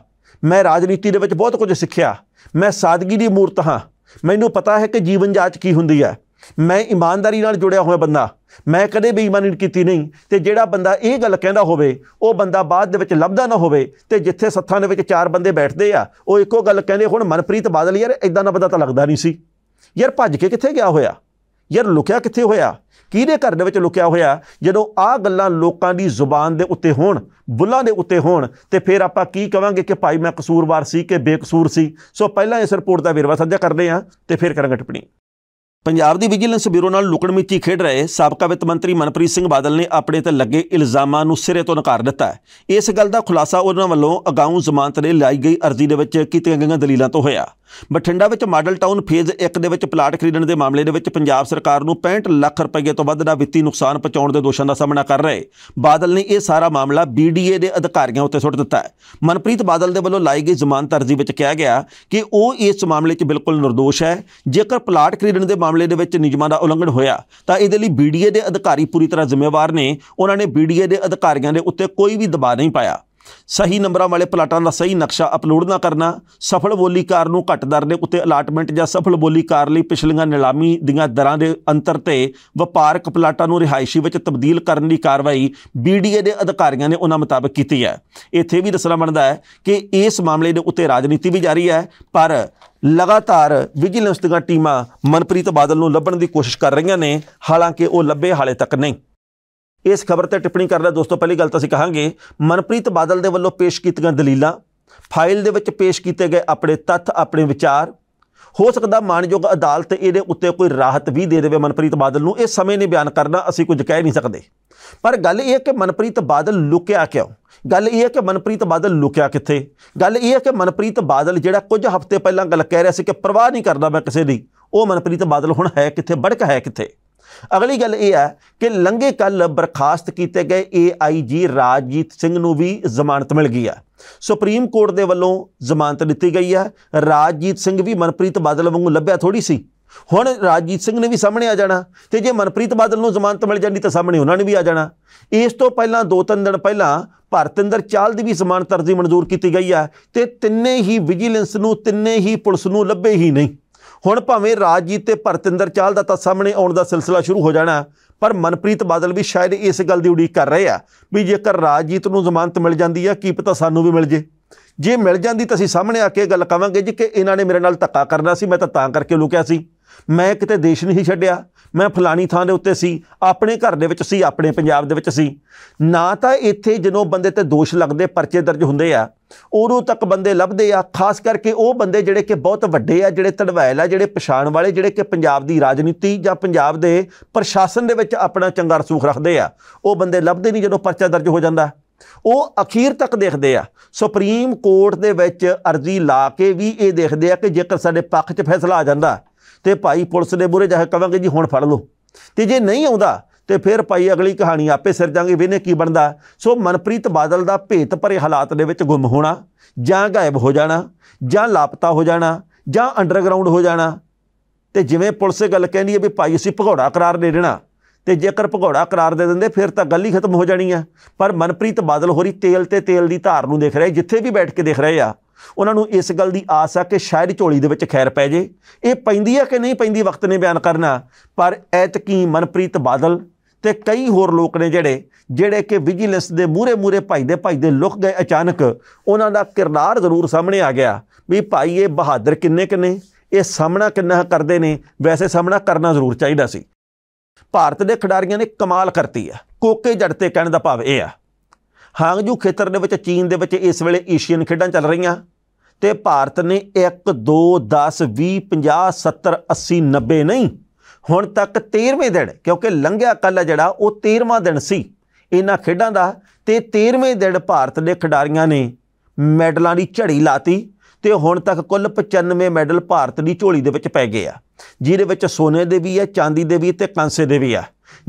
ਮੈਂ ਰਾਜਨੀਤੀ ਦੇ ਵਿੱਚ ਬਹੁਤ ਕੁਝ ਸਿੱਖਿਆ ਮੈਂ ਸਾਦਗੀ ਦੀ ਮੂਰਤ ਹਾਂ ਮੈਨੂੰ ਪਤਾ ਹੈ ਕਿ ਜੀਵਨ ਜਾਚ ਕੀ ਹੁੰਦੀ ਹੈ ਮੈਂ ਇਮਾਨਦਾਰੀ ਨਾਲ ਜੁੜਿਆ ਹੋਇਆ ਬੰਦਾ ਮੈਂ ਕਦੇ ਬੇਈਮਾਨੀ ਕੀਤੀ ਨਹੀਂ ਤੇ ਜਿਹੜਾ ਬੰਦਾ ਇਹ ਗੱਲ ਕਹਿੰਦਾ ਹੋਵੇ ਉਹ ਬੰਦਾ ਬਾਅਦ ਦੇ ਵਿੱਚ ਲੱਭਦਾ ਨਾ ਹੋਵੇ ਤੇ ਜਿੱਥੇ ਸੱਥਾਂ ਦੇ ਵਿੱਚ ਚਾਰ ਬੰਦੇ ਬੈਠਦੇ ਆ ਉਹ ਇੱਕੋ ਗੱਲ ਕਹਿੰਦੇ ਹੁਣ ਮਨਪ੍ਰੀਤ ਬਾਦਲ ਯਾਰ ਇਦਾਂ ਨਾ ਬੰਦਾ ਤਾਂ ਲੱਗਦਾ ਨਹੀਂ ਸੀ ਯਾਰ ਭੱਜ ਕੇ ਕਿੱਥੇ ਗਿਆ ਹੋਇਆ ਯਾਰ ਲੁਕਿਆ ਕਿੱਥੇ ਹੋਇਆ ਕਿਹਦੇ ਘਰ ਦੇ ਵਿੱਚ ਲੁਕਿਆ ਹੋਇਆ ਜਦੋਂ ਆਹ ਗੱਲਾਂ ਲੋਕਾਂ ਦੀ ਜ਼ੁਬਾਨ ਦੇ ਉੱਤੇ ਹੋਣ ਬੁੱਲਾਂ ਦੇ ਉੱਤੇ ਹੋਣ ਤੇ ਫਿਰ ਆਪਾਂ ਕੀ ਕਵਾਂਗੇ ਕਿ ਭਾਈ ਮੈਂ ਕਸੂਰਵਾਰ ਸੀ ਕਿ ਬੇਕਸੂਰ ਸੀ ਸੋ ਪਹਿਲਾਂ ਇਸ ਰਿਪੋਰਟ ਦਾ ਵੇਰਵਾ ਸਾਂਝਾ ਕਰਦੇ ਆ ਤੇ ਫਿਰ ਕਰਾਂਗੇ ਟਿੱਪਣੀ ਪੰਜਾਬ ਦੀ ਵਿਜੀਲੈਂਸ ਬਿਊਰੋ ਨਾਲ ਲੁਕਣਮੀਚੀ ਖੇਡ ਰਹੇ ਸਾਬਕਾ ਵਿੱਤ ਮੰਤਰੀ ਮਨਪ੍ਰੀਤ ਸਿੰਘ ਬਾਦਲ ਨੇ ਆਪਣੇ ਤੇ ਲੱਗੇ ਇਲਜ਼ਾਮਾਂ ਨੂੰ ਸਿਰੇ ਤੋਂ ਨਕਾਰ ਦਿੱਤਾ ਹੈ ਇਸ ਗੱਲ ਦਾ ਖੁਲਾਸਾ ਉਹਨਾਂ ਵੱਲੋਂ ਅਗਾਊਂ ਜ਼ਮਾਨਤ ਲਈ ਲਾਈ ਗਈ ਅਰਜ਼ੀ ਦੇ ਵਿੱਚ ਕੀਤੀਆਂ ਗਈਆਂ ਦਲੀਲਾਂ ਤੋਂ ਹੋਇਆ ਬਠਿੰਡਾ ਵਿੱਚ ਮਾਡਲ ਟਾਊਨ ਫੇਜ਼ 1 ਦੇ ਵਿੱਚ ਪਲਾਟ ਖਰੀਦਣ ਦੇ ਮਾਮਲੇ ਦੇ ਵਿੱਚ ਪੰਜਾਬ ਸਰਕਾਰ ਨੂੰ 65 ਲੱਖ ਰੁਪਏ ਤੋਂ ਵੱਧ ਦਾ ਵਿੱਤੀ ਨੁਕਸਾਨ ਪਹੁੰਚਾਉਣ ਦੇ ਦੋਸ਼ਾਂ ਦਾ ਸਾਹਮਣਾ ਕਰ ਰਹੇ ਬਾਦਲ ਨੇ ਇਹ ਸਾਰਾ ਮਾਮਲਾ ਬੀਡੀਏ ਦੇ ਅਧਿਕਾਰੀਆਂ ਉੱਤੇ ਸੁੱਟ ਦਿੱਤਾ ਹੈ ਮਨਪ੍ਰੀਤ ਬਾਦਲ ਦੇ ਵੱਲੋਂ ਲਾਈ ਗਈ ਜ਼ਮਾਨਤ ਅਰਜ਼ੀ ਵਿੱਚ ਕਿਹਾ ਗਿਆ ਕਿ ਉਹ ਇਸ ਮਾਮਲੇ 'ਚ ਬਿਲਕੁਲ ਨਿਰਦੋਸ਼ ਹੈ ਜੇਕਰ ਪਲਾਟ ਖਰੀਦਣ ਦੇ ਮਾਮਲੇ ਦੇ ਵਿੱਚ ਨਿਯਮਾਂ ਦਾ ਉਲੰਘਣ ਹੋਇਆ ਤਾਂ ਇਹਦੇ ਲਈ ਬੀਡੀਏ ਦੇ ਅਧਿਕਾਰੀ ਪੂਰੀ ਤਰ੍ਹਾਂ ਜ਼ਿੰਮੇਵਾਰ ਨੇ ਉਹਨਾਂ ਨੇ ਬੀਡੀਏ ਦੇ ਅਧਿਕਾਰੀਆਂ ਦੇ ਉੱਤੇ ਕੋਈ ਵੀ ਦਬਾਅ ਨਹੀਂ ਪਾਇਆ ਸਹੀ ਨੰਬਰਾਂ ਵਾਲੇ ਪਲਾਟਾਂ ਦਾ ਸਹੀ ਨਕਸ਼ਾ ਅਪਲੋਡ ਨਾ ਕਰਨਾ ਸਫਲ ਬੋਲੀਕਾਰ ਨੂੰ ਘੱਟ ਦਰ ਦੇ ਉੱਤੇ ਅਲਾਟਮੈਂਟ ਜਾਂ ਸਫਲ ਬੋਲੀਕਾਰ ਲਈ ਪਿਛਲੀਆਂ ਨਿਲਾਮੀ ਦੀਆਂ ਦਰਾਂ ਦੇ ਅੰਤਰ ਤੇ ਵਪਾਰਕ ਪਲਾਟਾਂ ਨੂੰ ਰਿਹਾਇਸ਼ੀ ਵਿੱਚ ਤਬਦੀਲ ਕਰਨ ਦੀ ਕਾਰਵਾਈ ਬੀਡੀਏ ਦੇ ਅਧਿਕਾਰੀਆਂ ਨੇ ਉਹਨਾਂ ਮੁਤਾਬਕ ਕੀਤੀ ਹੈ ਇੱਥੇ ਵੀ ਦੱਸਣਾ ਬਣਦਾ ਹੈ ਕਿ ਇਸ ਮਾਮਲੇ ਦੇ ਉੱਤੇ ਰਾਜਨੀਤੀ ਵੀ ਜਾਰੀ ਹੈ ਪਰ ਲਗਾਤਾਰ ਵਿਜੀਲੈਂਸ ਦੀਆਂ ਟੀਮਾਂ ਮਨਪ੍ਰੀਤ ਬਾਦਲ ਨੂੰ ਲੱਭਣ ਦੀ ਕੋਸ਼ਿਸ਼ ਕਰ ਰਹੀਆਂ ਨੇ ਹਾਲਾਂਕਿ ਉਹ ਲੱਭੇ ਹਾਲੇ ਤੱਕ ਨਹੀਂ ਇਸ ਖਬਰ ਤੇ ਟਿੱਪਣੀ ਕਰਦਾ ਦੋਸਤੋ ਪਹਿਲੀ ਗੱਲ ਤਾਂ ਅਸੀਂ ਕਹਾਂਗੇ ਮਨਪ੍ਰੀਤ ਬਾਦਲ ਦੇ ਵੱਲੋਂ ਪੇਸ਼ ਕੀਤੀਆਂ ਦਲੀਲਾਂ ਫਾਈਲ ਦੇ ਵਿੱਚ ਪੇਸ਼ ਕੀਤੇ ਗਏ ਆਪਣੇ ਤੱਥ ਆਪਣੇ ਵਿਚਾਰ ਹੋ ਸਕਦਾ ਮਾਨਯੋਗ ਅਦਾਲਤ ਇਹਦੇ ਉੱਤੇ ਕੋਈ ਰਾਹਤ ਵੀ ਦੇ ਦੇਵੇ ਮਨਪ੍ਰੀਤ ਬਾਦਲ ਨੂੰ ਇਹ ਸਮੇਂ ਨੇ ਬਿਆਨ ਕਰਨਾ ਅਸੀਂ ਕੁਝ ਕਹਿ ਨਹੀਂ ਸਕਦੇ ਪਰ ਗੱਲ ਇਹ ਹੈ ਕਿ ਮਨਪ੍ਰੀਤ ਬਾਦਲ ਲੁਕਿਆ ਕਿਉਂ ਗੱਲ ਇਹ ਹੈ ਕਿ ਮਨਪ੍ਰੀਤ ਬਾਦਲ ਲੁਕਿਆ ਕਿੱਥੇ ਗੱਲ ਇਹ ਹੈ ਕਿ ਮਨਪ੍ਰੀਤ ਬਾਦਲ ਜਿਹੜਾ ਕੁਝ ਹਫ਼ਤੇ ਪਹਿਲਾਂ ਗੱਲ ਕਹਿ ਰਿਹਾ ਸੀ ਕਿ ਪਰਵਾਹ ਨਹੀਂ ਕਰਦਾ ਮੈਂ ਕਿਸੇ ਦੀ ਉਹ ਮਨਪ੍ਰੀਤ ਬਾਦਲ ਹੁਣ ਹੈ ਕਿੱਥੇ ਬੜਕ ਹੈ ਕਿੱਥੇ ਅਗਲੀ ਗੱਲ ਇਹ ਹੈ ਕਿ ਲੰਗੇ ਕੱਲ ਬਰਖਾਸਤ ਕੀਤੇ ਗਏ ਏਆਈਜੀ ਰਾਜਜੀਤ ਸਿੰਘ ਨੂੰ ਵੀ ਜ਼ਮਾਨਤ ਮਿਲ ਗਈ ਹੈ ਸੁਪਰੀਮ ਕੋਰਟ ਦੇ ਵੱਲੋਂ ਜ਼ਮਾਨਤ ਦਿੱਤੀ ਗਈ ਹੈ ਰਾਜਜੀਤ ਸਿੰਘ ਵੀ ਮਨਪ੍ਰੀਤ ਬਾਦਲ ਵਾਂਗੂ ਲੱਭਿਆ ਥੋੜੀ ਸੀ ਹੁਣ ਰਾਜਜੀਤ ਸਿੰਘ ਨੇ ਵੀ ਸਾਹਮਣੇ ਆ ਜਾਣਾ ਤੇ ਜੇ ਮਨਪ੍ਰੀਤ ਬਾਦਲ ਨੂੰ ਜ਼ਮਾਨਤ ਮਿਲ ਜਾਂਦੀ ਤਾਂ ਸਾਹਮਣੇ ਉਹਨਾਂ ਨੇ ਵੀ ਆ ਜਾਣਾ ਇਸ ਤੋਂ ਪਹਿਲਾਂ ਦੋ ਤਿੰਨ ਦਿਨ ਪਹਿਲਾਂ ਭਰਤਿੰਦਰ ਚਾਲ ਦੀ ਵੀ ਜ਼ਮਾਨਤ ਅਰਜ਼ੀ ਮਨਜ਼ੂਰ ਕੀਤੀ ਗਈ ਹੈ ਤੇ ਤਿੰਨੇ ਹੀ ਵਿਜੀਲੈਂਸ ਨੂੰ ਤਿੰਨੇ ਹੀ ਪੁਲਿਸ ਨੂੰ ਲੱਭੇ ਹੀ ਨਹੀਂ ਹੁਣ ਭਾਵੇਂ ਰਾਜਜੀਤ ਤੇ ਭਰਤਿੰਦਰ ਚਾਲ ਦਾ ਤਾਂ ਸਾਹਮਣੇ ਆਉਣ ਦਾ ਸਿਲਸਿਲਾ ਸ਼ੁਰੂ ਹੋ ਜਾਣਾ ਪਰ ਮਨਪ੍ਰੀਤ ਬਾਦਲ ਵੀ ਸ਼ਾਇਦ ਇਸ ਗੱਲ ਦੀ ਉਡੀਕ ਕਰ ਰਹੇ ਆ ਵੀ ਜੇਕਰ ਰਾਜਜੀਤ ਨੂੰ ਜ਼ਮਾਨਤ ਮਿਲ ਜਾਂਦੀ ਆ ਕੀ ਪਤਾ ਸਾਨੂੰ ਵੀ ਮਿਲ ਜੇ ਜੇ ਮਿਲ ਜਾਂਦੀ ਤਾਂ ਅਸੀਂ ਸਾਹਮਣੇ ਆ ਕੇ ਗੱਲ ਕਵਾਂਗੇ ਜੀ ਕਿ ਇਹਨਾਂ ਨੇ ਮੇਰੇ ਨਾਲ ਧੱਕਾ ਕਰਨਾ ਸੀ ਮੈਂ ਤਾਂ ਤਾਂ ਕਰਕੇ ਲੁਕਿਆ ਸੀ ਮੈਂ ਕਿਤੇ ਦੇਸ਼ ਨਹੀਂ ਛੱਡਿਆ ਮੈਂ ਫਲਾਣੀ ਥਾਂ ਦੇ ਉੱਤੇ ਸੀ ਆਪਣੇ ਘਰ ਦੇ ਵਿੱਚ ਸੀ ਆਪਣੇ ਪੰਜਾਬ ਦੇ ਵਿੱਚ ਸੀ ਨਾ ਤਾਂ ਇੱਥੇ ਜਦੋਂ ਬੰਦੇ ਤੇ ਦੋਸ਼ ਲੱਗਦੇ ਪਰਚੇ ਦਰਜ ਹੁੰਦੇ ਆ ਉਦੋਂ ਤੱਕ ਬੰਦੇ ਲੱਭਦੇ ਆ ਖਾਸ ਕਰਕੇ ਉਹ ਬੰਦੇ ਜਿਹੜੇ ਕਿ ਬਹੁਤ ਵੱਡੇ ਆ ਜਿਹੜੇ ਤੜਵੈਲ ਆ ਜਿਹੜੇ ਪਛਾਣ ਵਾਲੇ ਜਿਹੜੇ ਕਿ ਪੰਜਾਬ ਦੀ ਰਾਜਨੀਤੀ ਜਾਂ ਪੰਜਾਬ ਦੇ ਪ੍ਰਸ਼ਾਸਨ ਦੇ ਵਿੱਚ ਆਪਣਾ ਚੰਗਾ ਰਸੂਖ ਰੱਖਦੇ ਆ ਉਹ ਬੰਦੇ ਲੱਭਦੇ ਨਹੀਂ ਜਦੋਂ ਪਰਚਾ ਦਰਜ ਹੋ ਜਾਂਦਾ ਉਹ ਅਖੀਰ ਤੱਕ ਦੇਖਦੇ ਆ ਸੁਪਰੀਮ ਕੋਰਟ ਦੇ ਵਿੱਚ ਅਰਜ਼ੀ ਲਾ ਕੇ ਵੀ ਇਹ ਦੇਖਦੇ ਆ ਕਿ ਜੇਕਰ ਸਾਡੇ ਪੱਖ 'ਚ ਫੈਸਲਾ ਆ ਜਾਂਦਾ ਤੇ ਭਾਈ ਪੁਲਿਸ ਦੇ ਮੂਰੇ ਜਾ ਕੇ ਕਵਾਂਗੇ ਜੀ ਹੁਣ ਫੜ ਲਓ ਤੇ ਜੇ ਨਹੀਂ ਆਉਂਦਾ ਤੇ ਫਿਰ ਭਾਈ ਅਗਲੀ ਕਹਾਣੀ ਆਪੇ ਸਿਰ ਜਾਗੇ ਵੇਨੇ ਕੀ ਬਣਦਾ ਸੋ ਮਨਪ੍ਰੀਤ ਬਾਦਲ ਦਾ ਭੇਤ ਭਰੇ ਹਾਲਾਤ ਦੇ ਵਿੱਚ ਗੁੰਮ ਹੋਣਾ ਜਾਂ ਗਾਇਬ ਹੋ ਜਾਣਾ ਜਾਂ ਲਾਪਤਾ ਹੋ ਜਾਣਾ ਜਾਂ ਅੰਡਰਗਰਾਉਂਡ ਹੋ ਜਾਣਾ ਤੇ ਜਿਵੇਂ ਪੁਲਿਸ ਗੱਲ ਕਹਿੰਦੀ ਹੈ ਵੀ ਭਾਈ ਅਸੀਂ ਭਗੌੜਾ ਕਰਾਰ ਦੇ ਦੇਣਾ ਤੇ ਜੇਕਰ ਭਗੌੜਾ ਕਰਾਰ ਦੇ ਦਿੰਦੇ ਫਿਰ ਤਾਂ ਗੱਲ ਹੀ ਖਤਮ ਹੋ ਜਾਣੀ ਆ ਪਰ ਮਨਪ੍ਰੀਤ ਬਾਦਲ ਹੋਰੀ ਤੇਲ ਤੇ ਤੇਲ ਦੀ ਧਾਰ ਨੂੰ ਦੇਖ ਰਿਹਾ ਜਿੱਥੇ ਵੀ ਬੈਠ ਕੇ ਦੇਖ ਰਿਹਾ ਆ ਉਹਨਾਂ ਨੂੰ ਇਸ ਗੱਲ ਦੀ ਆਸ ਆ ਕਿ ਸ਼ਾਇਦ ਝੋਲੀ ਦੇ ਵਿੱਚ ਖੈਰ ਪੈ ਜੇ ਇਹ ਪੈਂਦੀ ਆ ਕਿ ਨਹੀਂ ਪੈਂਦੀ ਵਕਤ ਨੇ ਬਿਆਨ ਕਰਨਾ ਪਰ ਐਤਕੀ ਮਨਪ੍ਰੀਤ ਬਾਦਲ ਤੇ ਕਈ ਹੋਰ ਲੋਕ ਨੇ ਜਿਹੜੇ ਜਿਹੜੇ ਕਿ ਵਿਜੀਲੈਂਸ ਦੇ ਮੂਰੇ ਮੂਰੇ ਭਾਈ ਦੇ ਭਾਈ ਦੇ ਲੁਕ ਗਏ ਅਚਾਨਕ ਉਹਨਾਂ ਦਾ ਕਿਰਦਾਰ ਜ਼ਰੂਰ ਸਾਹਮਣੇ ਆ ਗਿਆ ਵੀ ਭਾਈ ਇਹ ਬਹਾਦਰ ਕਿੰਨੇ ਕਿੰਨੇ ਇਹ ਸਾਹਮਣਾ ਕਿੰਨਾ ਕਰਦੇ ਨੇ ਵੈਸੇ ਸਾਹਮਣਾ ਕਰਨਾ ਜ਼ਰੂਰ ਚਾਹੀਦਾ ਸੀ ਭਾਰਤ ਦੇ ਖਿਡਾਰੀਆਂ ਨੇ ਕਮਾਲ ਕਰਤੀ ਆ ਕੋਕੇ ਜੜ ਤੇ ਕਹਿਣ ਦਾ ਭਾਵ ਇਹ ਆ ਹਾਂਗਜੂ ਖੇਤਰ ਦੇ ਵਿੱਚ ਚੀਨ ਦੇ ਵਿੱਚ ਇਸ ਵੇਲੇ ਏਸ਼ੀਅਨ ਖੇਡਾਂ ਚੱਲ ਰਹੀਆਂ ਤੇ ਭਾਰਤ ਨੇ 1 2 10 20 50 70 80 90 ਨਹੀਂ ਹੁਣ ਤੱਕ 13ਵੇਂ ਦਿਨ ਕਿਉਂਕਿ ਲੰਘਿਆ ਕੱਲ ਜਿਹੜਾ ਉਹ 13ਵਾਂ ਦਿਨ ਸੀ ਇਹਨਾਂ ਖੇਡਾਂ ਦਾ ਤੇ 13ਵੇਂ ਦਿਨ ਭਾਰਤ ਦੇ ਖਿਡਾਰੀਆਂ ਨੇ ਮੈਡਲਾਂ ਦੀ ਝੜੀ ਲਾਤੀ ਤੇ ਹੁਣ ਤੱਕ ਕੁੱਲ 95 ਮੈਡਲ ਭਾਰਤ ਦੀ ਝੋਲੀ ਦੇ ਵਿੱਚ ਪੈ ਗਏ ਆ ਜਿਹਦੇ ਵਿੱਚ ਸੋਨੇ ਦੇ ਵੀ ਆ ਚਾਂਦੀ ਦੇ ਵੀ ਤੇ ਕਾਂਸੇ ਦੇ ਵੀ ਆ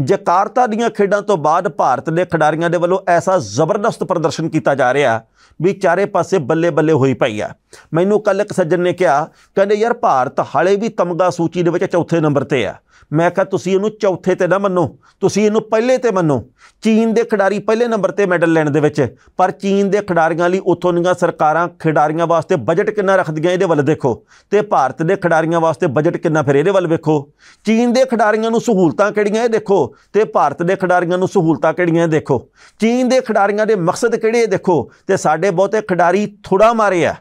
ਜਕਾਰਤਾ ਦੀਆਂ ਖੇਡਾਂ ਤੋਂ ਬਾਅਦ ਭਾਰਤ ਦੇ ਖਿਡਾਰੀਆਂ ਦੇ ਵੱਲੋਂ ਐਸਾ ਜ਼ਬਰਦਸਤ ਪ੍ਰਦਰਸ਼ਨ ਕੀਤਾ ਜਾ ਰਿਹਾ ਵੀ ਚਾਰੇ ਪਾਸੇ ਬੱਲੇ ਬੱਲੇ ਹੋਈ ਪਈ ਆ ਮੈਨੂੰ ਕੱਲ ਇੱਕ ਸੱਜਣ ਨੇ ਕਿਹਾ ਕਹਿੰਦੇ ਯਾਰ ਭਾਰਤ ਹਾਲੇ ਵੀ ਤਮਗਾ ਸੂਚੀ ਦੇ ਵਿੱਚ ਚੌਥੇ ਨੰਬਰ ਤੇ ਆ ਮੈਂ ਕਿਹਾ ਤੁਸੀਂ ਇਹਨੂੰ ਚੌਥੇ ਤੇ ਨਾ ਮੰਨੋ ਤੁਸੀਂ ਇਹਨੂੰ ਪਹਿਲੇ ਤੇ ਮੰਨੋ ਚੀਨ ਦੇ ਖਿਡਾਰੀ ਪਹਿਲੇ ਨੰਬਰ ਤੇ ਮੈਡਲ ਲੈਣ ਦੇ ਵਿੱਚ ਪਰ ਚੀਨ ਦੇ ਖਿਡਾਰੀਆਂ ਲਈ ਉੱਥੋਂ ਦੀਆਂ ਸਰਕਾਰਾਂ ਖਿਡਾਰੀਆਂ ਵਾਸਤੇ ਬਜਟ ਕਿੰਨਾ ਰੱਖਦੀਆਂ ਇਹਦੇ ਵੱਲ ਦੇਖੋ ਤੇ ਭਾਰਤ ਦੇ ਖਿਡਾਰੀਆਂ ਵਾਸਤੇ ਬਜਟ ਕਿੰਨਾ ਫਿਰ ਇਹਦੇ ਵੱਲ ਵੇਖੋ ਚੀਨ ਦੇ ਖਿਡਾਰੀਆਂ ਨੂੰ ਸਹੂਲਤਾਂ ਕਿਹੜੀਆਂ ਇਹ ਦੇਖੋ ਤੇ ਭਾਰਤ ਦੇ ਖਿਡਾਰੀਆਂ ਨੂੰ ਸਹੂਲਤਾਂ ਕਿਹੜੀਆਂ ਇਹ ਦੇਖੋ ਚੀਨ ਦੇ ਖਿਡਾਰੀਆਂ ਦੇ ਮਕਸਦ ਕਿਹੜੇ ਇਹ ਦੇਖੋ ਤੇ ਸਾਡੇ ਸਾਡੇ ਬਹੁਤੇ ਖਿਡਾਰੀ ਥੋੜਾ ਮਾਰੇ ਆ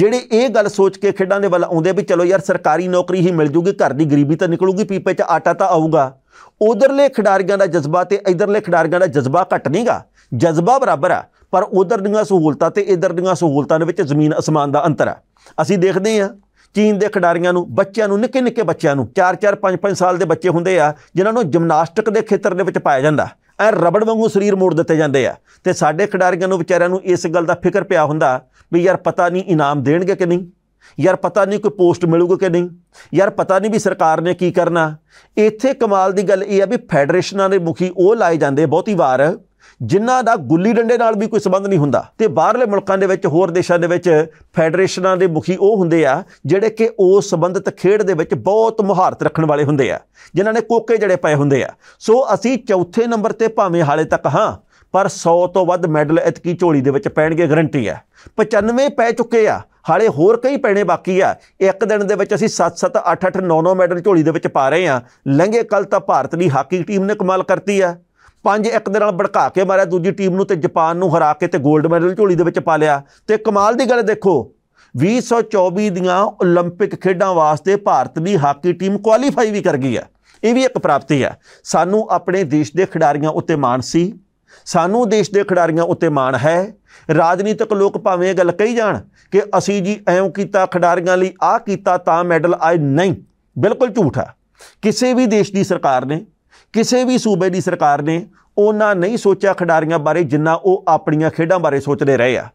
ਜਿਹੜੇ ਇਹ ਗੱਲ ਸੋਚ ਕੇ ਖੇਡਾਂ ਦੇ ਵੱਲ ਆਉਂਦੇ ਵੀ ਚਲੋ ਯਾਰ ਸਰਕਾਰੀ ਨੌਕਰੀ ਹੀ ਮਿਲ ਜੂਗੀ ਘਰ ਦੀ ਗਰੀਬੀ ਤਾਂ ਨਿਕਲੂਗੀ ਪੀਪੇ 'ਚ ਆਟਾ ਤਾਂ ਆਊਗਾ ਉਧਰਲੇ ਖਿਡਾਰੀਆਂ ਦਾ ਜਜ਼ਬਾ ਤੇ ਇਧਰਲੇ ਖਿਡਾਰੀਆਂ ਦਾ ਜਜ਼ਬਾ ਘਟ ਨਹੀਂਗਾ ਜਜ਼ਬਾ ਬਰਾਬਰ ਆ ਪਰ ਉਧਰ ਦੀਆਂ ਸਹੂਲਤਾਂ ਤੇ ਇਧਰ ਦੀਆਂ ਸਹੂਲਤਾਂ ਦੇ ਵਿੱਚ ਜ਼ਮੀਨ ਅਸਮਾਨ ਦਾ ਅੰਤਰ ਆ ਅਸੀਂ ਦੇਖਦੇ ਆ ਚੀਨ ਦੇ ਖਿਡਾਰੀਆਂ ਨੂੰ ਬੱਚਿਆਂ ਨੂੰ ਨਿੱਕੇ ਨਿੱਕੇ ਬੱਚਿਆਂ ਨੂੰ 4-4 5-5 ਸਾਲ ਦੇ ਬੱਚੇ ਹੁੰਦੇ ਆ ਜਿਨ੍ਹਾਂ ਨੂੰ ਜਿਮਨਾਸਟਿਕ ਦੇ ਖੇਤਰ ਦੇ ਵਿੱਚ ਪਾਇਆ ਜਾਂਦਾ ਇਹ ਰਬੜ ਵਾਂਗੂ ਸਰੀਰ ਮੋੜ ਦਿੱਤੇ ਜਾਂਦੇ ਆ ਤੇ ਸਾਡੇ ਖਿਡਾਰੀਆਂ ਨੂੰ ਵਿਚਾਰਿਆਂ ਨੂੰ ਇਸ ਗੱਲ ਦਾ ਫਿਕਰ ਪਿਆ ਹੁੰਦਾ ਵੀ ਯਾਰ ਪਤਾ ਨਹੀਂ ਇਨਾਮ ਦੇਣਗੇ ਕਿ ਨਹੀਂ ਯਾਰ ਪਤਾ ਨਹੀਂ ਕੋਈ ਪੋਸਟ ਮਿਲੂਗਾ ਕਿ ਨਹੀਂ ਯਾਰ ਪਤਾ ਨਹੀਂ ਵੀ ਸਰਕਾਰ ਨੇ ਕੀ ਕਰਨਾ ਇੱਥੇ ਕਮਾਲ ਦੀ ਗੱਲ ਇਹ ਆ ਵੀ ਫੈਡਰੇਸ਼ਨਾਂ ਦੇ ਮੁਖੀ ਉਹ ਲਾਏ ਜਾਂਦੇ ਬਹੁਤੀ ਵਾਰ ਜਿਨ੍ਹਾਂ ਦਾ ਗੁੱਲੀ ਡੰਡੇ ਨਾਲ ਵੀ ਕੋਈ ਸਬੰਧ ਨਹੀਂ ਹੁੰਦਾ ਤੇ ਬਾਹਰਲੇ ਮੁਲਕਾਂ ਦੇ ਵਿੱਚ ਹੋਰ ਦੇਸ਼ਾਂ ਦੇ ਵਿੱਚ ਫੈਡਰੇਸ਼ਨਾਂ ਦੇ ਮੁਖੀ ਉਹ ਹੁੰਦੇ ਆ ਜਿਹੜੇ ਕਿ ਉਸ ਸਬੰਧਤ ਖੇਡ ਦੇ ਵਿੱਚ ਬਹੁਤ ਮੁਹਾਰਤ ਰੱਖਣ ਵਾਲੇ ਹੁੰਦੇ ਆ ਜਿਨ੍ਹਾਂ ਨੇ ਕੋਕੇ ਜੜੇ ਪਏ ਹੁੰਦੇ ਆ ਸੋ ਅਸੀਂ ਚੌਥੇ ਨੰਬਰ ਤੇ ਭਾਵੇਂ ਹਾਲੇ ਤੱਕ ਹਾਂ ਪਰ 100 ਤੋਂ ਵੱਧ ਮੈਡਲ ਇਤਕੀ ਝੋਲੀ ਦੇ ਵਿੱਚ ਪੈਣਗੇ ਗਰੰਟੀ ਹੈ 95 ਪੈ ਚੁੱਕੇ ਆ ਹਾਲੇ ਹੋਰ ਕਈ ਪੈਣੇ ਬਾਕੀ ਆ ਇੱਕ ਦਿਨ ਦੇ ਵਿੱਚ ਅਸੀਂ 7-7 8-8 9-9 ਮੈਡਲ ਝੋਲੀ ਦੇ ਵਿੱਚ ਪਾ ਰਹੇ ਆ ਲੰਘੇ ਕੱਲ ਤਾਂ ਭਾਰਤ ਦੀ ਹਾਕੀ ਟੀਮ ਨੇ ਕਮਾਲ ਕਰਤੀ ਆ ਪੰਜ ਇੱਕ ਦੇ ਨਾਲ ਭੜਕਾ ਕੇ ਮਾਰਿਆ ਦੂਜੀ ਟੀਮ ਨੂੰ ਤੇ ਜਾਪਾਨ ਨੂੰ ਹਰਾ ਕੇ ਤੇ 골ਡ ਮੈਡਲ ਝੋਲੀ ਦੇ ਵਿੱਚ ਪਾ ਲਿਆ ਤੇ ਕਮਾਲ ਦੀ ਗੱਲ ਦੇਖੋ 2024 ਦੀਆਂ 올림픽 ਖੇਡਾਂ ਵਾਸਤੇ ਭਾਰਤ ਦੀ ਹਾਕੀ ਟੀਮ ਕੁਆਲੀਫਾਈ ਵੀ ਕਰ ਗਈ ਹੈ ਇਹ ਵੀ ਇੱਕ ਪ੍ਰਾਪਤੀ ਹੈ ਸਾਨੂੰ ਆਪਣੇ ਦੇਸ਼ ਦੇ ਖਿਡਾਰੀਆਂ ਉੱਤੇ ਮਾਣ ਸੀ ਸਾਨੂੰ ਦੇਸ਼ ਦੇ ਖਿਡਾਰੀਆਂ ਉੱਤੇ ਮਾਣ ਹੈ ਰਾਜਨੀਤਿਕ ਲੋਕ ਭਾਵੇਂ ਇਹ ਗੱਲ ਕਹੀ ਜਾਣ ਕਿ ਅਸੀਂ ਜੀ ਐਂ ਕੀਤਾ ਖਿਡਾਰੀਆਂ ਲਈ ਆਹ ਕੀਤਾ ਤਾਂ ਮੈਡਲ ਆਏ ਨਹੀਂ ਬਿਲਕੁਲ ਝੂਠ ਹੈ ਕਿਸੇ ਵੀ ਦੇਸ਼ ਦੀ ਸਰਕਾਰ ਨੇ ਕਿਸੇ ਵੀ ਸੂਬੇ ਦੀ ਸਰਕਾਰ ਨੇ ਉਹਨਾਂ ਨਹੀਂ ਸੋਚਿਆ ਖਿਡਾਰੀਆਂ ਬਾਰੇ ਜਿੰਨਾ ਉਹ ਆਪਣੀਆਂ ਖੇਡਾਂ ਬਾਰੇ ਸੋਚਦੇ ਰਹੇ ਆ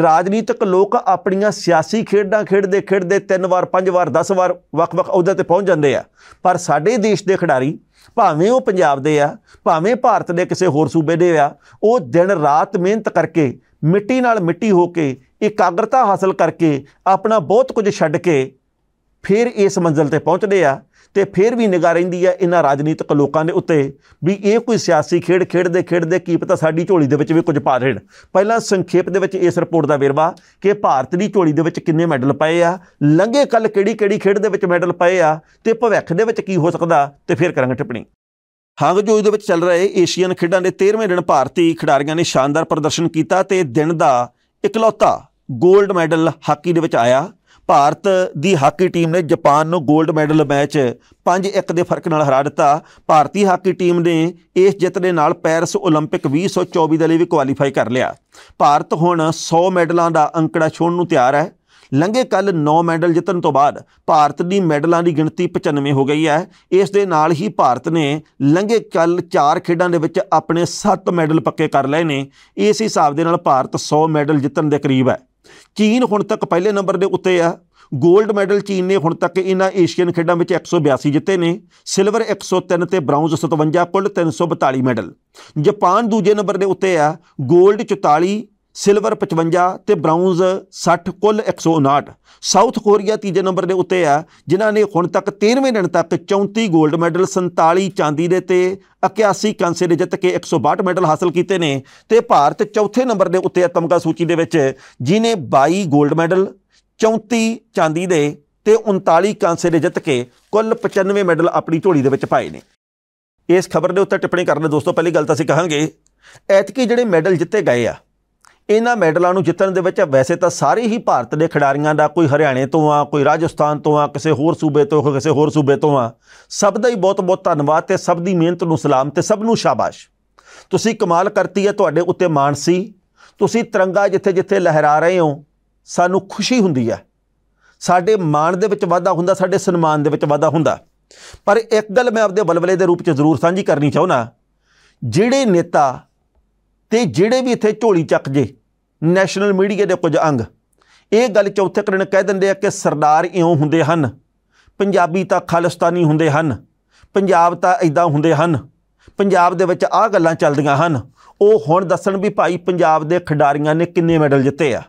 ਰਾਜਨੀਤਿਕ ਲੋਕ ਆਪਣੀਆਂ ਸਿਆਸੀ ਖੇਡਾਂ ਖੇਡਦੇ ਖੇਡਦੇ ਤਿੰਨ ਵਾਰ ਪੰਜ ਵਾਰ 10 ਵਾਰ ਵੱਖ-ਵੱਖ ਅਹੁਦੇ ਤੇ ਪਹੁੰਚ ਜਾਂਦੇ ਆ ਪਰ ਸਾਡੇ ਦੇਸ਼ ਦੇ ਖਿਡਾਰੀ ਭਾਵੇਂ ਉਹ ਪੰਜਾਬ ਦੇ ਆ ਭਾਵੇਂ ਭਾਰਤ ਦੇ ਕਿਸੇ ਹੋਰ ਸੂਬੇ ਦੇ ਆ ਉਹ ਦਿਨ ਰਾਤ ਮਿਹਨਤ ਕਰਕੇ ਮਿੱਟੀ ਨਾਲ ਮਿੱਟੀ ਹੋ ਕੇ ਇਕਾਗਰਤਾ ਹਾਸਲ ਕਰਕੇ ਆਪਣਾ ਬਹੁਤ ਕੁਝ ਛੱਡ ਕੇ ਫਿਰ ਇਸ ਮੰਜ਼ਲ ਤੇ ਪਹੁੰਚਦੇ ਆ ਤੇ ਫਿਰ ਵੀ ਨਿਗਾਹ ਰਹਿੰਦੀ ਹੈ ਇਹਨਾਂ ਰਾਜਨੀਤਿਕ ਲੋਕਾਂ ਦੇ ਉੱਤੇ ਵੀ ਇਹ ਕੋਈ ਸਿਆਸੀ ਖੇਡ ਖੇਡਦੇ ਖੇਡਦੇ ਕੀ ਪਤਾ ਸਾਡੀ ਝੋਲੀ ਦੇ ਵਿੱਚ ਵੀ ਕੁਝ ਪਾ ਦੇਣ ਪਹਿਲਾਂ ਸੰਖੇਪ ਦੇ ਵਿੱਚ ਇਸ ਰਿਪੋਰਟ ਦਾ ਵੇਰਵਾ ਕਿ ਭਾਰਤ ਦੀ ਝੋਲੀ ਦੇ ਵਿੱਚ ਕਿੰਨੇ ਮੈਡਲ ਪਏ ਆ ਲੰਘੇ ਕੱਲ ਕਿਹੜੀ ਕਿਹੜੀ ਖੇਡ ਦੇ ਵਿੱਚ ਮੈਡਲ ਪਏ ਆ ਤੇ ਭਵਿੱਖ ਦੇ ਵਿੱਚ ਕੀ ਹੋ ਸਕਦਾ ਤੇ ਫਿਰ ਕਰਾਂਗੇ ਟਿੱਪਣੀ ਜੋ ਦੇ ਵਿੱਚ ਚੱਲ ਰਹੇ ਏਸ਼ੀਅਨ ਖੇਡਾਂ ਦੇ 13ਵੇਂ ਦਿਨ ਭਾਰਤੀ ਖਿਡਾਰੀਆਂ ਨੇ ਸ਼ਾਨਦਾਰ ਪ੍ਰਦਰਸ਼ਨ ਕੀਤਾ ਤੇ ਦਿਨ ਦਾ ਇਕਲੌਤਾ 골ਡ ਮੈਡਲ ਹਾਕੀ ਦੇ ਵਿੱਚ ਆਇਆ ਭਾਰਤ ਦੀ ਹਾਕੀ ਟੀਮ ਨੇ ਜਾਪਾਨ ਨੂੰ 골ਡ ਮੈਡਲ ਮੈਚ 5-1 ਦੇ ਫਰਕ ਨਾਲ ਹਰਾ ਦਿੱਤਾ ਭਾਰਤੀ ਹਾਕੀ ਟੀਮ ਨੇ ਇਸ ਜਿੱਤ ਦੇ ਨਾਲ ਪੈਰਿਸ 올림픽 2024 ਦੇ ਲਈ ਵੀ ਕੁਆਲੀਫਾਈ ਕਰ ਲਿਆ ਭਾਰਤ ਹੁਣ 100 ਮੈਡਲਾਂ ਦਾ ਅੰਕੜਾ ਛੋਣ ਨੂੰ ਤਿਆਰ ਹੈ ਲੰਘੇ ਕੱਲ 9 ਮੈਡਲ ਜਿੱਤਣ ਤੋਂ ਬਾਅਦ ਭਾਰਤ ਦੀ ਮੈਡਲਾਂ ਦੀ ਗਿਣਤੀ 95 ਹੋ ਗਈ ਹੈ ਇਸ ਦੇ ਨਾਲ ਹੀ ਭਾਰਤ ਨੇ ਲੰਘੇ ਕੱਲ 4 ਖੇਡਾਂ ਦੇ ਵਿੱਚ ਆਪਣੇ 7 ਮੈਡਲ ਪੱਕੇ ਕਰ ਲਏ ਨੇ ਇਸ ਹਿਸਾਬ ਦੇ ਨਾਲ ਭਾਰਤ 100 ਮੈਡਲ ਜਿੱਤਣ ਦੇ ਕਰੀਬ ਹੈ ਚੀਨ ਹੁਣ ਤੱਕ ਪਹਿਲੇ ਨੰਬਰ ਦੇ ਉੱਤੇ ਆ 골ਡ ਮੈਡਲ ਚੀਨ ਨੇ ਹੁਣ ਤੱਕ ਇਹਨਾਂ ਏਸ਼ੀਅਨ ਖੇਡਾਂ ਵਿੱਚ 182 ਜਿੱਤੇ ਨੇ ਸਿਲਵਰ 103 ਤੇ ਬ੍ਰਾਉਂਜ 57 ਕੁੱਲ 342 ਮੈਡਲ ਜਾਪਾਨ ਦੂਜੇ ਨੰਬਰ ਦੇ ਉੱਤੇ ਆ 골ਡ 44 ਸਿਲਵਰ 55 ਤੇ ਬ੍ਰਾਊਨਜ਼ 60 ਕੁੱਲ 159 ਸਾਊਥ ਕੋਰੀਆ ਤੀਜੇ ਨੰਬਰ ਦੇ ਉੱਤੇ ਆ ਜਿਨ੍ਹਾਂ ਨੇ ਹੁਣ ਤੱਕ 13ਵੇਂ ਦਿਨ ਤੱਕ 34 골ਡ ਮੈਡਲ 47 ਚਾਂਦੀ ਦੇ ਤੇ 81 ਕਾਂਸੇ ਦੇ ਜਿੱਤ ਕੇ 162 ਮੈਡਲ ਹਾਸਲ ਕੀਤੇ ਨੇ ਤੇ ਭਾਰਤ ਚੌਥੇ ਨੰਬਰ ਦੇ ਉੱਤੇ ਆ ਤਮਗਾ ਸੂਚੀ ਦੇ ਵਿੱਚ ਜਿਨੇ 22 골ਡ ਮੈਡਲ 34 ਚਾਂਦੀ ਦੇ ਤੇ 39 ਕਾਂਸੇ ਦੇ ਜਿੱਤ ਕੇ ਕੁੱਲ 95 ਮੈਡਲ ਆਪਣੀ ਝੋਲੀ ਦੇ ਵਿੱਚ ਪਾਏ ਨੇ ਇਸ ਖਬਰ ਦੇ ਉੱਤੇ ਟਿੱਪਣੀ ਕਰਨ ਦੇ ਦੋਸਤੋ ਪਹਿਲੀ ਗੱਲ ਤਾਂ ਅਸੀਂ ਕਹਾਂਗੇ ਐਤਕੀ ਜਿਹੜੇ ਮੈਡਲ ਜਿੱਤੇ ਗਏ ਆ ਇਹਨਾਂ ਮੈਡਲਾਂ ਨੂੰ ਜਿੱਤਣ ਦੇ ਵਿੱਚ ਵੈਸੇ ਤਾਂ ਸਾਰੇ ਹੀ ਭਾਰਤ ਦੇ ਖਿਡਾਰੀਆਂ ਦਾ ਕੋਈ ਹਰਿਆਣੇ ਤੋਂ ਆ ਕੋਈ ਰਾਜਸਥਾਨ ਤੋਂ ਆ ਕਿਸੇ ਹੋਰ ਸੂਬੇ ਤੋਂ ਕਿਸੇ ਹੋਰ ਸੂਬੇ ਤੋਂ ਆ ਸਭ ਦਾ ਹੀ ਬਹੁਤ-ਬਹੁਤ ਧੰਨਵਾਦ ਤੇ ਸਭ ਦੀ ਮਿਹਨਤ ਨੂੰ ਸਲਾਮ ਤੇ ਸਭ ਨੂੰ ਸ਼ਾਬਾਸ਼ ਤੁਸੀਂ ਕਮਾਲ ਕਰਤੀ ਹੈ ਤੁਹਾਡੇ ਉੱਤੇ ਮਾਣ ਸੀ ਤੁਸੀਂ ਤਿਰੰਗਾ ਜਿੱਥੇ-ਜਿੱਥੇ ਲਹਿਰਾ ਰਹੇ ਹੋ ਸਾਨੂੰ ਖੁਸ਼ੀ ਹੁੰਦੀ ਹੈ ਸਾਡੇ ਮਾਣ ਦੇ ਵਿੱਚ ਵਾਧਾ ਹੁੰਦਾ ਸਾਡੇ ਸਨਮਾਨ ਦੇ ਵਿੱਚ ਵਾਧਾ ਹੁੰਦਾ ਪਰ ਇੱਕ ਗੱਲ ਮੈਂ ਆਪਦੇ ਬਲਬਲੇ ਦੇ ਰੂਪ 'ਚ ਜ਼ਰੂਰ ਸਾਂਝੀ ਕਰਨੀ ਚਾਹੁੰਨਾ ਜਿਹੜੇ ਨੇਤਾ ਤੇ ਜਿਹੜੇ ਵੀ ਇੱਥੇ ਝੋਲੀ ਚੱਕ ਜੇ ਨੈਸ਼ਨਲ ਮੀਡੀਆ ਦੇ ਕੁਝ ਅੰਗ ਇਹ ਗੱਲ ਚੌਥੇ ਕਰਨ ਕਹਿ ਦਿੰਦੇ ਆ ਕਿ ਸਰਦਾਰ ਇਉਂ ਹੁੰਦੇ ਹਨ ਪੰਜਾਬੀ ਤਾਂ ਖਾਲਿਸਤਾਨੀ ਹੁੰਦੇ ਹਨ ਪੰਜਾਬ ਤਾਂ ਐਦਾਂ ਹੁੰਦੇ ਹਨ ਪੰਜਾਬ ਦੇ ਵਿੱਚ ਆਹ ਗੱਲਾਂ ਚੱਲਦੀਆਂ ਹਨ ਉਹ ਹੁਣ ਦੱਸਣ ਵੀ ਭਾਈ ਪੰਜਾਬ ਦੇ ਖਿਡਾਰੀਆਂ ਨੇ ਕਿੰਨੇ ਮੈਡਲ ਜਿੱਤੇ ਆ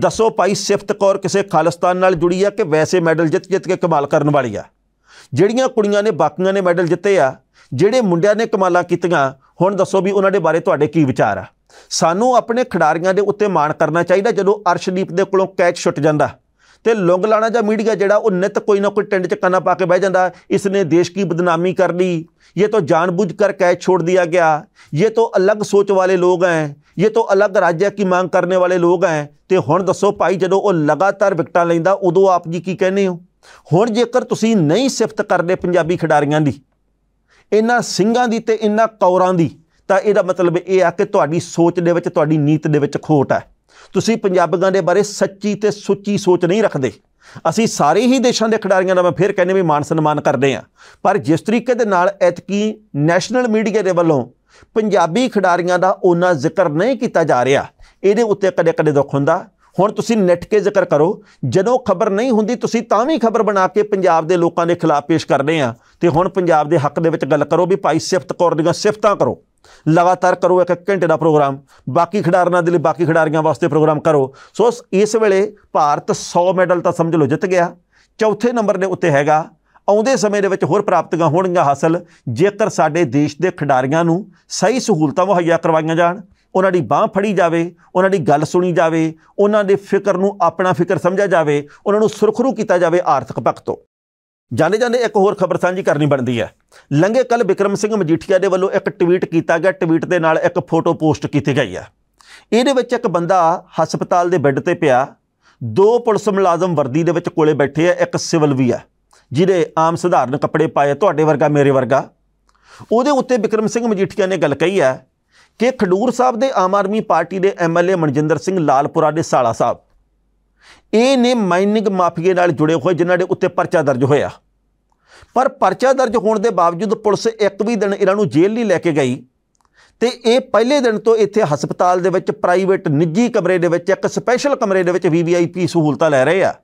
ਦੱਸੋ ਭਾਈ ਸਿਫਤ ਕੌਰ ਕਿਸੇ ਖਾਲਿਸਤਾਨ ਨਾਲ ਜੁੜੀ ਆ ਕਿ ਵੈਸੇ ਮੈਡਲ ਜਿੱਤ ਜਿੱਤ ਕੇ ਕਮਾਲ ਕਰਨ ਵਾਲੀ ਆ ਜਿਹੜੀਆਂ ਕੁੜੀਆਂ ਨੇ ਬਾਕੀਆਂ ਨੇ ਮੈਡਲ ਜਿੱਤੇ ਆ ਜਿਹੜੇ ਮੁੰਡਿਆਂ ਨੇ ਕਮਾਲਾਂ ਕੀਤੀਆਂ ਹੁਣ ਦੱਸੋ ਵੀ ਉਹਨਾਂ ਦੇ ਬਾਰੇ ਤੁਹਾਡੇ ਕੀ ਵਿਚਾਰ ਆ ਸਾਨੂੰ ਆਪਣੇ ਖਿਡਾਰੀਆਂ ਦੇ ਉੱਤੇ ਮਾਣ ਕਰਨਾ ਚਾਹੀਦਾ ਜਦੋਂ ਅਰਸ਼ਦੀਪ ਦੇ ਕੋਲੋਂ ਕੈਚ ਛੁੱਟ ਜਾਂਦਾ ਤੇ ਲੰਗ ਲਾਣਾ ਜਾਂ ਮੀਡੀਆ ਜਿਹੜਾ ਉਹ ਨਿਤ ਕੋਈ ਨਾ ਕੋਈ ਟਿੰਡ 'ਚ ਕੰਨਾ ਪਾ ਕੇ ਬਹਿ ਜਾਂਦਾ ਇਸ ਨੇ ਦੇਸ਼ ਕੀ ਬਦਨਾਮੀ ਕਰ ਲਈ ਇਹ ਤਾਂ ਜਾਣਬੁੱਝ ਕਰ ਕੈਚ ਛੋੜ ਦਿਆ ਗਿਆ ਇਹ ਤਾਂ ਅਲੱਗ ਸੋਚ ਵਾਲੇ ਲੋਕ ਐ ਇਹ ਤਾਂ ਅਲੱਗ ਰਾਜਿਆ ਕੀ ਮੰਗ ਕਰਨ ਵਾਲੇ ਲੋਕ ਐ ਤੇ ਹੁਣ ਦੱਸੋ ਭਾਈ ਜਦੋਂ ਉਹ ਲਗਾਤਾਰ ਵਿਕਟਾਂ ਲੈਂਦਾ ਉਦੋਂ ਆਪ ਜੀ ਕੀ ਕਹਿੰਦੇ ਹੋ ਹੁਣ ਜੇਕਰ ਤੁਸੀਂ ਨਹੀਂ ਸਿਫਤ ਕਰਦੇ ਪੰਜਾਬੀ ਖਿਡਾਰੀਆਂ ਦੀ ਇਹਨਾਂ ਸਿੰਘਾਂ ਦੀ ਤੇ ਇਹਨਾਂ ਕੌਰਾਂ ਦੀ ਤਾਂ ਇਹਦਾ ਮਤਲਬ ਇਹ ਆ ਕਿ ਤੁਹਾਡੀ ਸੋਚ ਦੇ ਵਿੱਚ ਤੁਹਾਡੀ ਨੀਤ ਦੇ ਵਿੱਚ ਖੋਟ ਹੈ ਤੁਸੀਂ ਪੰਜਾਬੀਆਂ ਦੇ ਬਾਰੇ ਸੱਚੀ ਤੇ ਸੁੱਚੀ ਸੋਚ ਨਹੀਂ ਰੱਖਦੇ ਅਸੀਂ ਸਾਰੇ ਹੀ ਦੇਸ਼ਾਂ ਦੇ ਖਿਡਾਰੀਆਂ ਦਾ ਮੈਂ ਫਿਰ ਕਹਿੰਨੇ ਵੀ ਮਾਨ ਸਨਮਾਨ ਕਰਦੇ ਆ ਪਰ ਜਿਸ ਤਰੀਕੇ ਦੇ ਨਾਲ ਐਤਕੀ ਨੈਸ਼ਨਲ ਮੀਡੀਆ ਦੇ ਵੱਲੋਂ ਪੰਜਾਬੀ ਖਿਡਾਰੀਆਂ ਦਾ ਉਹਨਾਂ ਜ਼ਿਕਰ ਨਹੀਂ ਕੀਤਾ ਜਾ ਰਿਹਾ ਇਹਦੇ ਉੱਤੇ ਕਦੇ-ਕਦੇ ਦੁੱਖ ਹੁੰਦਾ ਹੁਣ ਤੁਸੀਂ ਨੈਟ ਕੇ ਜ਼ਿਕਰ ਕਰੋ ਜਦੋਂ ਖਬਰ ਨਹੀਂ ਹੁੰਦੀ ਤੁਸੀਂ ਤਾਂ ਵੀ ਖਬਰ ਬਣਾ ਕੇ ਪੰਜਾਬ ਦੇ ਲੋਕਾਂ ਦੇ ਖਿਲਾਫ ਪੇਸ਼ ਕਰਦੇ ਆ ਤੇ ਹੁਣ ਪੰਜਾਬ ਦੇ ਹੱਕ ਦੇ ਵਿੱਚ ਗੱਲ ਕਰੋ ਵੀ ਭਾਈ ਸਿਫਤ ਕੌਰ ਦੀਆਂ ਸਿਫਤਾਂ ਕਰੋ ਲਗਾਤਾਰ ਕਰੋ ਇੱਕ ਘੰਟੇ ਦਾ ਪ੍ਰੋਗਰਾਮ ਬਾਕੀ ਖਿਡਾਰਨਾਂ ਦੇ ਲਈ ਬਾਕੀ ਖਿਡਾਰੀਆਂ ਵਾਸਤੇ ਪ੍ਰੋਗਰਾਮ ਕਰੋ ਸੋ ਇਸ ਵੇਲੇ ਭਾਰਤ 100 ਮੈਡਲ ਤਾਂ ਸਮਝ ਲਓ ਜਿੱਤ ਗਿਆ ਚੌਥੇ ਨੰਬਰ ਦੇ ਉੱਤੇ ਹੈਗਾ ਆਉਂਦੇ ਸਮੇਂ ਦੇ ਵਿੱਚ ਹੋਰ ਪ੍ਰਾਪਤੀਆਂ ਹੋਣਗੀਆਂ ਹਾਸਲ ਜੇਕਰ ਸਾਡੇ ਦੇਸ਼ ਦੇ ਖਿਡਾਰੀਆਂ ਨੂੰ ਸਹੀ ਸਹੂਲਤਾਂ ਮੁਹੱਈਆ ਕਰਵਾਈਆਂ ਜਾਣ ਉਹਨਾਂ ਦੀ ਬਾਹ ਫੜੀ ਜਾਵੇ ਉਹਨਾਂ ਦੀ ਗੱਲ ਸੁਣੀ ਜਾਵੇ ਉਹਨਾਂ ਦੇ ਫਿਕਰ ਨੂੰ ਆਪਣਾ ਫਿਕਰ ਸਮਝਿਆ ਜਾਵੇ ਉਹਨਾਂ ਨੂੰ ਸੁਰਖਰੂ ਕੀਤਾ ਜਾਵੇ ਆਰਥਿਕ ਪੱਖ ਤੋਂ ਜਾਣੇ ਜਾਣੇ ਇੱਕ ਹੋਰ ਖਬਰ ਸਾਂਝੀ ਕਰਨੀ ਬਣਦੀ ਹੈ ਲੰਗੇ ਕੱਲ ਵਿਕਰਮ ਸਿੰਘ ਮਜੀਠੀਆ ਦੇ ਵੱਲੋਂ ਇੱਕ ਟਵੀਟ ਕੀਤਾ ਗਿਆ ਟਵੀਟ ਦੇ ਨਾਲ ਇੱਕ ਫੋਟੋ ਪੋਸਟ ਕੀਤੀ ਗਈ ਹੈ ਇਹਦੇ ਵਿੱਚ ਇੱਕ ਬੰਦਾ ਹਸਪਤਾਲ ਦੇ ਬੈੱਡ ਤੇ ਪਿਆ ਦੋ ਪੁਲਿਸ ਮੁਲਾਜ਼ਮ ਵਰਦੀ ਦੇ ਵਿੱਚ ਕੋਲੇ ਬੈਠੇ ਆ ਇੱਕ ਸਿਵਲ ਵੀ ਆ ਜਿਹਦੇ ਆਮ ਸਧਾਰਨ ਕੱਪੜੇ ਪਾਏ ਤੁਹਾਡੇ ਵਰਗਾ ਮੇਰੇ ਵਰਗਾ ਉਹਦੇ ਉੱਤੇ ਵਿਕਰਮ ਸਿੰਘ ਮਜੀਠੀਆ ਨੇ ਗੱਲ ਕਹੀ ਹੈ ਕਿ ਖਡੂਰ ਸਾਹਿਬ ਦੇ ਆਮ ਆਦਮੀ ਪਾਰਟੀ ਦੇ ਐਮਐਲਏ ਮਨਜਿੰਦਰ ਸਿੰਘ ਲਾਲਪੁਰਾ ਦੇ ਸਾਲਾ ਸਾਹਿਬ ਇਹ ਨੇ ਮਾਈਨਿੰਗ ਮਾਫੀਏ ਨਾਲ ਜੁੜੇ ਹੋਏ ਜਿਨ੍ਹਾਂ ਦੇ ਉੱਤੇ ਪਰਚਾ ਦਰਜ ਹੋਇਆ ਪਰ ਪਰਚਾ ਦਰਜ ਹੋਣ ਦੇ ਬਾਵਜੂਦ ਪੁਲਿਸ ਇੱਕ ਵੀ ਦਿਨ ਇਹਨਾਂ ਨੂੰ ਜੇਲ੍ਹ ਨਹੀਂ ਲੈ ਕੇ ਗਈ ਤੇ ਇਹ ਪਹਿਲੇ ਦਿਨ ਤੋਂ ਇੱਥੇ ਹਸਪਤਾਲ ਦੇ ਵਿੱਚ ਪ੍ਰਾਈਵੇਟ ਨਿੱਜੀ ਕਮਰੇ ਦੇ ਵਿੱਚ ਇੱਕ ਸਪੈਸ਼ਲ ਕਮਰੇ ਦੇ ਵਿੱਚ ਵੀਵੀਆਈਪੀ ਸਹੂਲਤਾਂ ਲੈ ਰਹੇ ਆ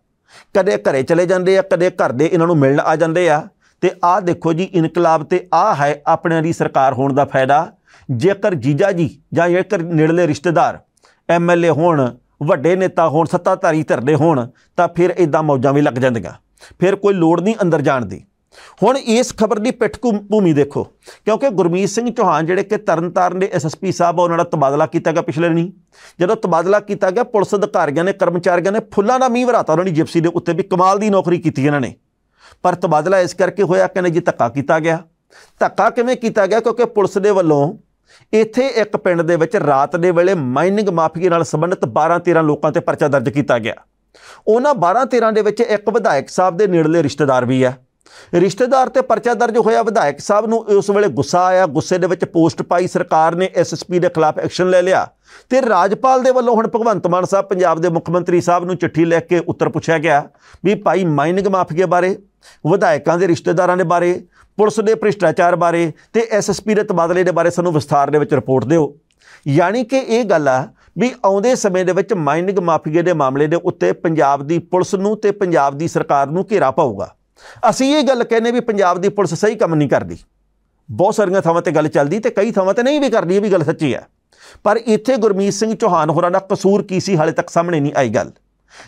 ਕਦੇ ਘਰੇ ਚਲੇ ਜਾਂਦੇ ਆ ਕਦੇ ਘਰ ਦੇ ਇਹਨਾਂ ਨੂੰ ਮਿਲਣ ਆ ਜਾਂਦੇ ਆ ਤੇ ਆਹ ਦੇਖੋ ਜੀ ਇਨਕਲਾਬ ਤੇ ਆਹ ਹੈ ਆਪਣੇ ਦੀ ਸਰਕਾਰ ਹੋਣ ਦਾ ਫਾਇਦਾ ਜੇਕਰ ਜੀਜਾ ਜੀ ਜਾਂ ਜੇਕਰ ਨੇੜਲੇ ਰਿਸ਼ਤੇਦਾਰ ਐਮਐਲਏ ਹੋਣ ਵੱਡੇ ਨੇਤਾ ਹੋਣ ਸੱਤਾਧਾਰੀ ਧਰਦੇ ਹੋਣ ਤਾਂ ਫਿਰ ਇਦਾਂ ਮੌਜਾਂ ਵੀ ਲੱਗ ਜਾਂਦੀਆਂ ਫਿਰ ਕੋਈ ਲੋੜ ਨਹੀਂ ਅੰਦਰ ਜਾਣ ਦੀ ਹੁਣ ਇਸ ਖਬਰ ਦੀ ਪਿੱਠ ਭੂਮੀ ਦੇਖੋ ਕਿਉਂਕਿ ਗੁਰਮੀਤ ਸਿੰਘ ਚੌਹਾਨ ਜਿਹੜੇ ਕਿ ਤਰਨਤਾਰਨ ਦੇ ਐਸਐਸਪੀ ਸਾਹਿਬ ਉਹਨਾਂ ਦਾ ਤਬਾਦਲਾ ਕੀਤਾ ਗਿਆ ਪਿਛਲੇ ਨਹੀਂ ਜਦੋਂ ਤਬਾਦਲਾ ਕੀਤਾ ਗਿਆ ਪੁਲਿਸ ਅਧਿਕਾਰੀਆਂ ਨੇ ਕਰਮਚਾਰੀਆਂ ਨੇ ਫੁੱਲਾਂ ਦਾ ਮੀਂਹ ਵਰਾਤਾ ਉਹਨਾਂ ਦੀ ਜਿਪਸੀ ਦੇ ਉੱਤੇ ਵੀ ਕਮਾਲ ਦੀ ਨੌਕਰੀ ਕੀਤੀ ਇਹਨਾਂ ਨੇ ਪਰ ਤਬਾਦਲਾ ਇਸ ਕਰਕੇ ਹੋਇਆ ਕਿ ਨੇ ਜੀ ਧੱਕਾ ਕੀਤਾ ਗਿਆ ਧੱਕਾ ਕਿਵੇਂ ਕੀਤਾ ਗਿਆ ਕਿਉਂਕਿ ਪੁਲਿਸ ਦੇ ਵੱਲੋਂ ਇੱਥੇ ਇੱਕ ਪਿੰਡ ਦੇ ਵਿੱਚ ਰਾਤ ਦੇ ਵੇਲੇ ਮਾਈਨਿੰਗ ਮਾਫੀਆ ਨਾਲ ਸੰਬੰਧਿਤ 12-13 ਲੋਕਾਂ ਤੇ ਪਰਚਾ ਦਰਜ ਕੀਤਾ ਗਿਆ ਉਹਨਾਂ 12-13 ਦੇ ਵਿੱਚ ਇੱਕ ਵਿਧਾਇਕ ਸਾਹਿਬ ਦੇ ਨੇੜਲੇ ਰਿਸ਼ਤੇਦਾਰ ਵੀ ਆ ਰਿਸ਼ਤੇਦਾਰ ਤੇ ਪਰਚਾ ਦਰਜ ਹੋਇਆ ਵਿਧਾਇਕ ਸਾਹਿਬ ਨੂੰ ਉਸ ਵੇਲੇ ਗੁੱਸਾ ਆਇਆ ਗੁੱਸੇ ਦੇ ਵਿੱਚ ਪੋਸਟ ਪਾਈ ਸਰਕਾਰ ਨੇ ਐਸਐਸਪੀ ਦੇ ਖਿਲਾਫ ਐਕਸ਼ਨ ਲੈ ਲਿਆ ਤੇ ਰਾਜਪਾਲ ਦੇ ਵੱਲੋਂ ਹੁਣ ਭਗਵੰਤ ਮਾਨ ਸਾਹਿਬ ਪੰਜਾਬ ਦੇ ਮੁੱਖ ਮੰਤਰੀ ਸਾਹਿਬ ਨੂੰ ਚਿੱਠੀ ਲਿਖ ਕੇ ਉੱਤਰ ਪੁੱਛਿਆ ਗਿਆ ਵੀ ਭਾਈ ਮਾਈਨਿੰਗ ਮਾਫੀਆ ਬਾਰੇ ਵਿਧਾਇਕਾਂ ਦੇ ਰਿਸ਼ਤੇਦਾਰਾਂ ਦੇ ਬਾਰੇ ਪੁਲਿਸ ਦੇ ਭ੍ਰਿਸ਼ਟਾਚਾਰ ਬਾਰੇ ਤੇ ਐਸਐਸਪੀ ਦੇ ਤਬਾਦਲੇ ਦੇ ਬਾਰੇ ਸਾਨੂੰ ਵਿਸਥਾਰ ਦੇ ਵਿੱਚ ਰਿਪੋਰਟ ਦਿਓ ਯਾਨੀ ਕਿ ਇਹ ਗੱਲ ਆ ਵੀ ਆਉਂਦੇ ਸਮੇਂ ਦੇ ਵਿੱਚ ਮਾਈਨਿੰਗ ਮਾਫੀਆ ਦੇ ਮਾਮਲੇ ਦੇ ਉੱਤੇ ਪੰਜਾਬ ਦੀ ਪੁਲਿਸ ਨੂੰ ਤੇ ਪੰਜਾਬ ਦੀ ਸਰਕਾਰ ਨੂੰ ਘੇਰਾ ਪਾਊਗਾ ਅਸੀਂ ਇਹ ਗੱਲ ਕਹਿੰਨੇ ਵੀ ਪੰਜਾਬ ਦੀ ਪੁਲਿਸ ਸਹੀ ਕੰਮ ਨਹੀਂ ਕਰਦੀ ਬਹੁਤ ਸਾਰੀਆਂ ਥਾਵਾਂ ਤੇ ਗੱਲ ਚੱਲਦੀ ਤੇ ਕਈ ਥਾਵਾਂ ਤੇ ਨਹੀਂ ਵੀ ਕਰਦੀ ਇਹ ਵੀ ਗੱਲ ਸੱਚੀ ਹੈ ਪਰ ਇੱਥੇ ਗੁਰਮੀਤ ਸਿੰਘ ਚੋਹਾਨ ਹੋਰਾਂ ਦਾ ਕਸੂਰ ਕੀ ਸੀ ਹਾਲੇ ਤੱਕ ਸਾਹਮਣੇ ਨਹੀਂ ਆਈ ਗੱਲ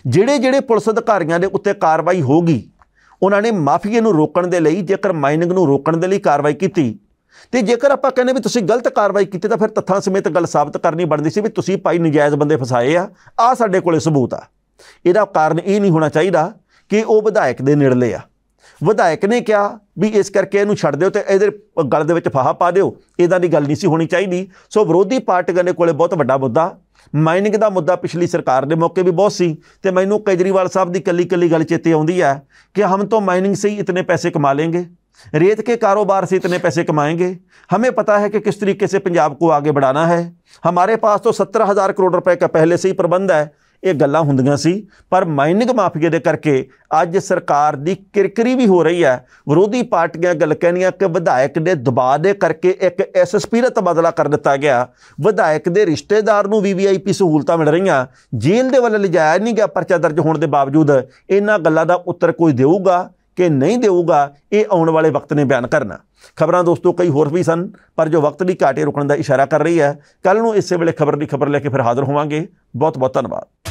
ਜਿਹੜੇ ਜਿਹੜੇ ਪੁਲਿਸ ਅਧਿਕਾਰੀਆਂ ਦੇ ਉੱਤੇ ਕਾਰਵਾਈ ਹੋਗੀ ਉਹਨਾਂ ਨੇ ਮਾਫੀਏ ਨੂੰ ਰੋਕਣ ਦੇ ਲਈ ਜੇਕਰ ਮਾਈਨਿੰਗ ਨੂੰ ਰੋਕਣ ਦੇ ਲਈ ਕਾਰਵਾਈ ਕੀਤੀ ਤੇ ਜੇਕਰ ਆਪਾਂ ਕਹਿੰਦੇ ਵੀ ਤੁਸੀਂ ਗਲਤ ਕਾਰਵਾਈ ਕੀਤੀ ਤਾਂ ਫਿਰ ਤੱਥਾਂ ਸਮੇਤ ਗੱਲ ਸਾਬਤ ਕਰਨੀ ਬਣਦੀ ਸੀ ਵੀ ਤੁਸੀਂ ਭਾਈ ਨਜਾਇਜ਼ ਬੰਦੇ ਫਸਾਏ ਆ ਆ ਸਾਡੇ ਕੋਲੇ ਸਬੂਤ ਆ ਇਹਦਾ ਕਾਰਨ ਇਹ ਨਹੀਂ ਹੋਣਾ ਚਾਹੀਦਾ ਕਿ ਉਹ ਵਿਧਾਇਕ ਦੇ ਨਿਰਲੇ ਆ ਵਿਧਾਇਕ ਨੇ ਕਿਹਾ ਵੀ ਇਸ ਕਰਕੇ ਇਹਨੂੰ ਛੱਡ ਦਿਓ ਤੇ ਇਹਦੇ ਗਲ ਦੇ ਵਿੱਚ ਫਾਹਾ ਪਾ ਦਿਓ ਇਦਾਂ ਦੀ ਗੱਲ ਨਹੀਂ ਸੀ ਹੋਣੀ ਚਾਹੀਦੀ ਸੋ ਵਿਰੋਧੀ ਪਾਰਟੀਆਂ ਦੇ ਕੋਲੇ ਬਹੁਤ ਵੱਡਾ ਮੁੱਦਾ ਮਾਈਨਿੰਗ ਦਾ ਮੁੱਦਾ ਪਿਛਲੀ ਸਰਕਾਰ ਦੇ ਮੌਕੇ ਵੀ ਬਹੁਤ ਸੀ ਤੇ ਮੈਨੂੰ ਕੇਜਰੀਵਾਲ ਸਾਹਿਬ ਦੀ ਕੱਲੀ ਕੱਲੀ ਗੱਲ ਚੇਤੇ ਆਉਂਦੀ ਹੈ ਕਿ ਹਮ ਤੋਂ ਮਾਈਨਿੰਗ ਸੇ ਹੀ ਇਤਨੇ ਪੈਸੇ ਕਮਾ ਲੇਂਗੇ ਰੇਤ ਕੇ ਕਾਰੋਬਾਰ ਸੇ ਇਤਨੇ ਪੈਸੇ ਕਮਾਏਗੇ ਹਮੇ ਪਤਾ ਹੈ ਕਿ ਕਿਸ ਤਰੀਕੇ ਸੇ ਪੰਜਾਬ ਕੋ ਆਗੇ ਬੜਾਣਾ ਹੈ ਹਮਾਰੇ ਪਾਸ ਤੋਂ 70000 ਕਰੋੜ ਰੁਪਏ ਕਾ ਪਹਿਲੇ ਸੇ ਹੀ ਪ੍ਰਬੰਧ ਹੈ ਇਹ ਗੱਲਾਂ ਹੁੰਦੀਆਂ ਸੀ ਪਰ ਮਾਈਨਿੰਗ ਮਾਫੀਆ ਦੇ ਕਰਕੇ ਅੱਜ ਸਰਕਾਰ ਦੀ ਕਿਰਕਰੀ ਵੀ ਹੋ ਰਹੀ ਹੈ ਵਿਰੋਧੀ ਪਾਰਟੀਆਂ ਗੱਲ ਕਹਿਣੀਆਂ ਕਿ ਵਿਧਾਇਕ ਦੇ ਦਬਾਅ ਦੇ ਕਰਕੇ ਇੱਕ ਐਸਐਸਪੀ ਦਾ ਤਬਾਦਲਾ ਕਰ ਦਿੱਤਾ ਗਿਆ ਵਿਧਾਇਕ ਦੇ ਰਿਸ਼ਤੇਦਾਰ ਨੂੰ ਵੀਵੀਆਈਪੀ ਸਹੂਲਤਾਂ ਮਿਲ ਰਹੀਆਂ ਜੇਲ੍ਹ ਦੇ ਵੱਲ ਲਿਜਾਇਆ ਨਹੀਂ ਗਿਆ ਪਰਚਾ ਦਰਜ ਹੋਣ ਦੇ ਬਾਵਜੂਦ ਇਹਨਾਂ ਗੱਲਾਂ ਦਾ ਉੱਤਰ ਕੋਈ ਦੇਊਗਾ ਕਿ ਨਹੀਂ ਦੇਊਗਾ ਇਹ ਆਉਣ ਵਾਲੇ ਵਕਤ ਨੇ ਬਿਆਨ ਕਰਨਾ ਖਬਰਾਂ ਦੋਸਤੋ ਕਈ ਹੋਰ ਵੀ ਸਨ ਪਰ ਜੋ ਵਕਤ ਦੀ ਘਾਟੇ ਰੁਕਣ ਦਾ ਇਸ਼ਾਰਾ ਕਰ ਰਹੀ ਹੈ ਕੱਲ ਨੂੰ ਇਸੇ ਵੇਲੇ ਖਬਰ ਦੀ ਖਬਰ ਲੈ ਕੇ ਫਿਰ ਹਾਜ਼ਰ ਹੋਵਾਂਗੇ ਬਹੁਤ ਬਹੁਤ ਧੰਨਵਾਦ